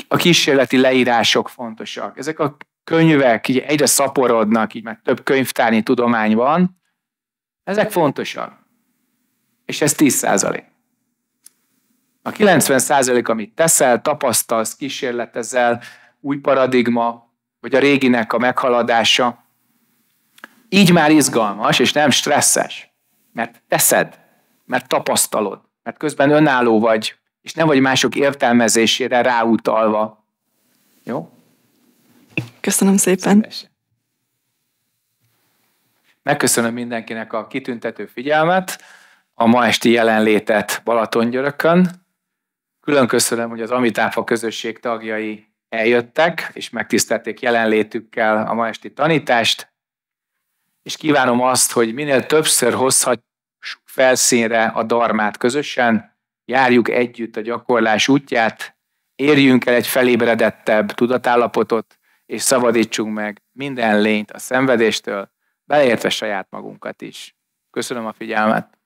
[SPEAKER 1] a kísérleti leírások fontosak. Ezek a könyvek így egyre szaporodnak, így már több könyvtárnyi tudomány van. Ezek fontosak. És ez 10 százalék. A 90 százalék, amit teszel, tapasztalsz, kísérletezel, új paradigma, vagy a réginek a meghaladása, így már izgalmas, és nem stresszes. Mert teszed, mert tapasztalod, mert közben önálló vagy, és ne vagy mások értelmezésére ráutalva. Jó?
[SPEAKER 2] Köszönöm szépen. Szívesen.
[SPEAKER 1] Megköszönöm mindenkinek a kitüntető figyelmet, a ma esti jelenlétet Balatongyörökön. Külön köszönöm, hogy az Amitáfa közösség tagjai eljöttek, és megtisztelték jelenlétükkel a ma esti tanítást, és kívánom azt, hogy minél többször hozhatjuk felszínre a darmát közösen, járjuk együtt a gyakorlás útját, érjünk el egy felébredettebb tudatállapotot, és szabadítsunk meg minden lényt a szenvedéstől, beleértve saját magunkat is. Köszönöm a figyelmet!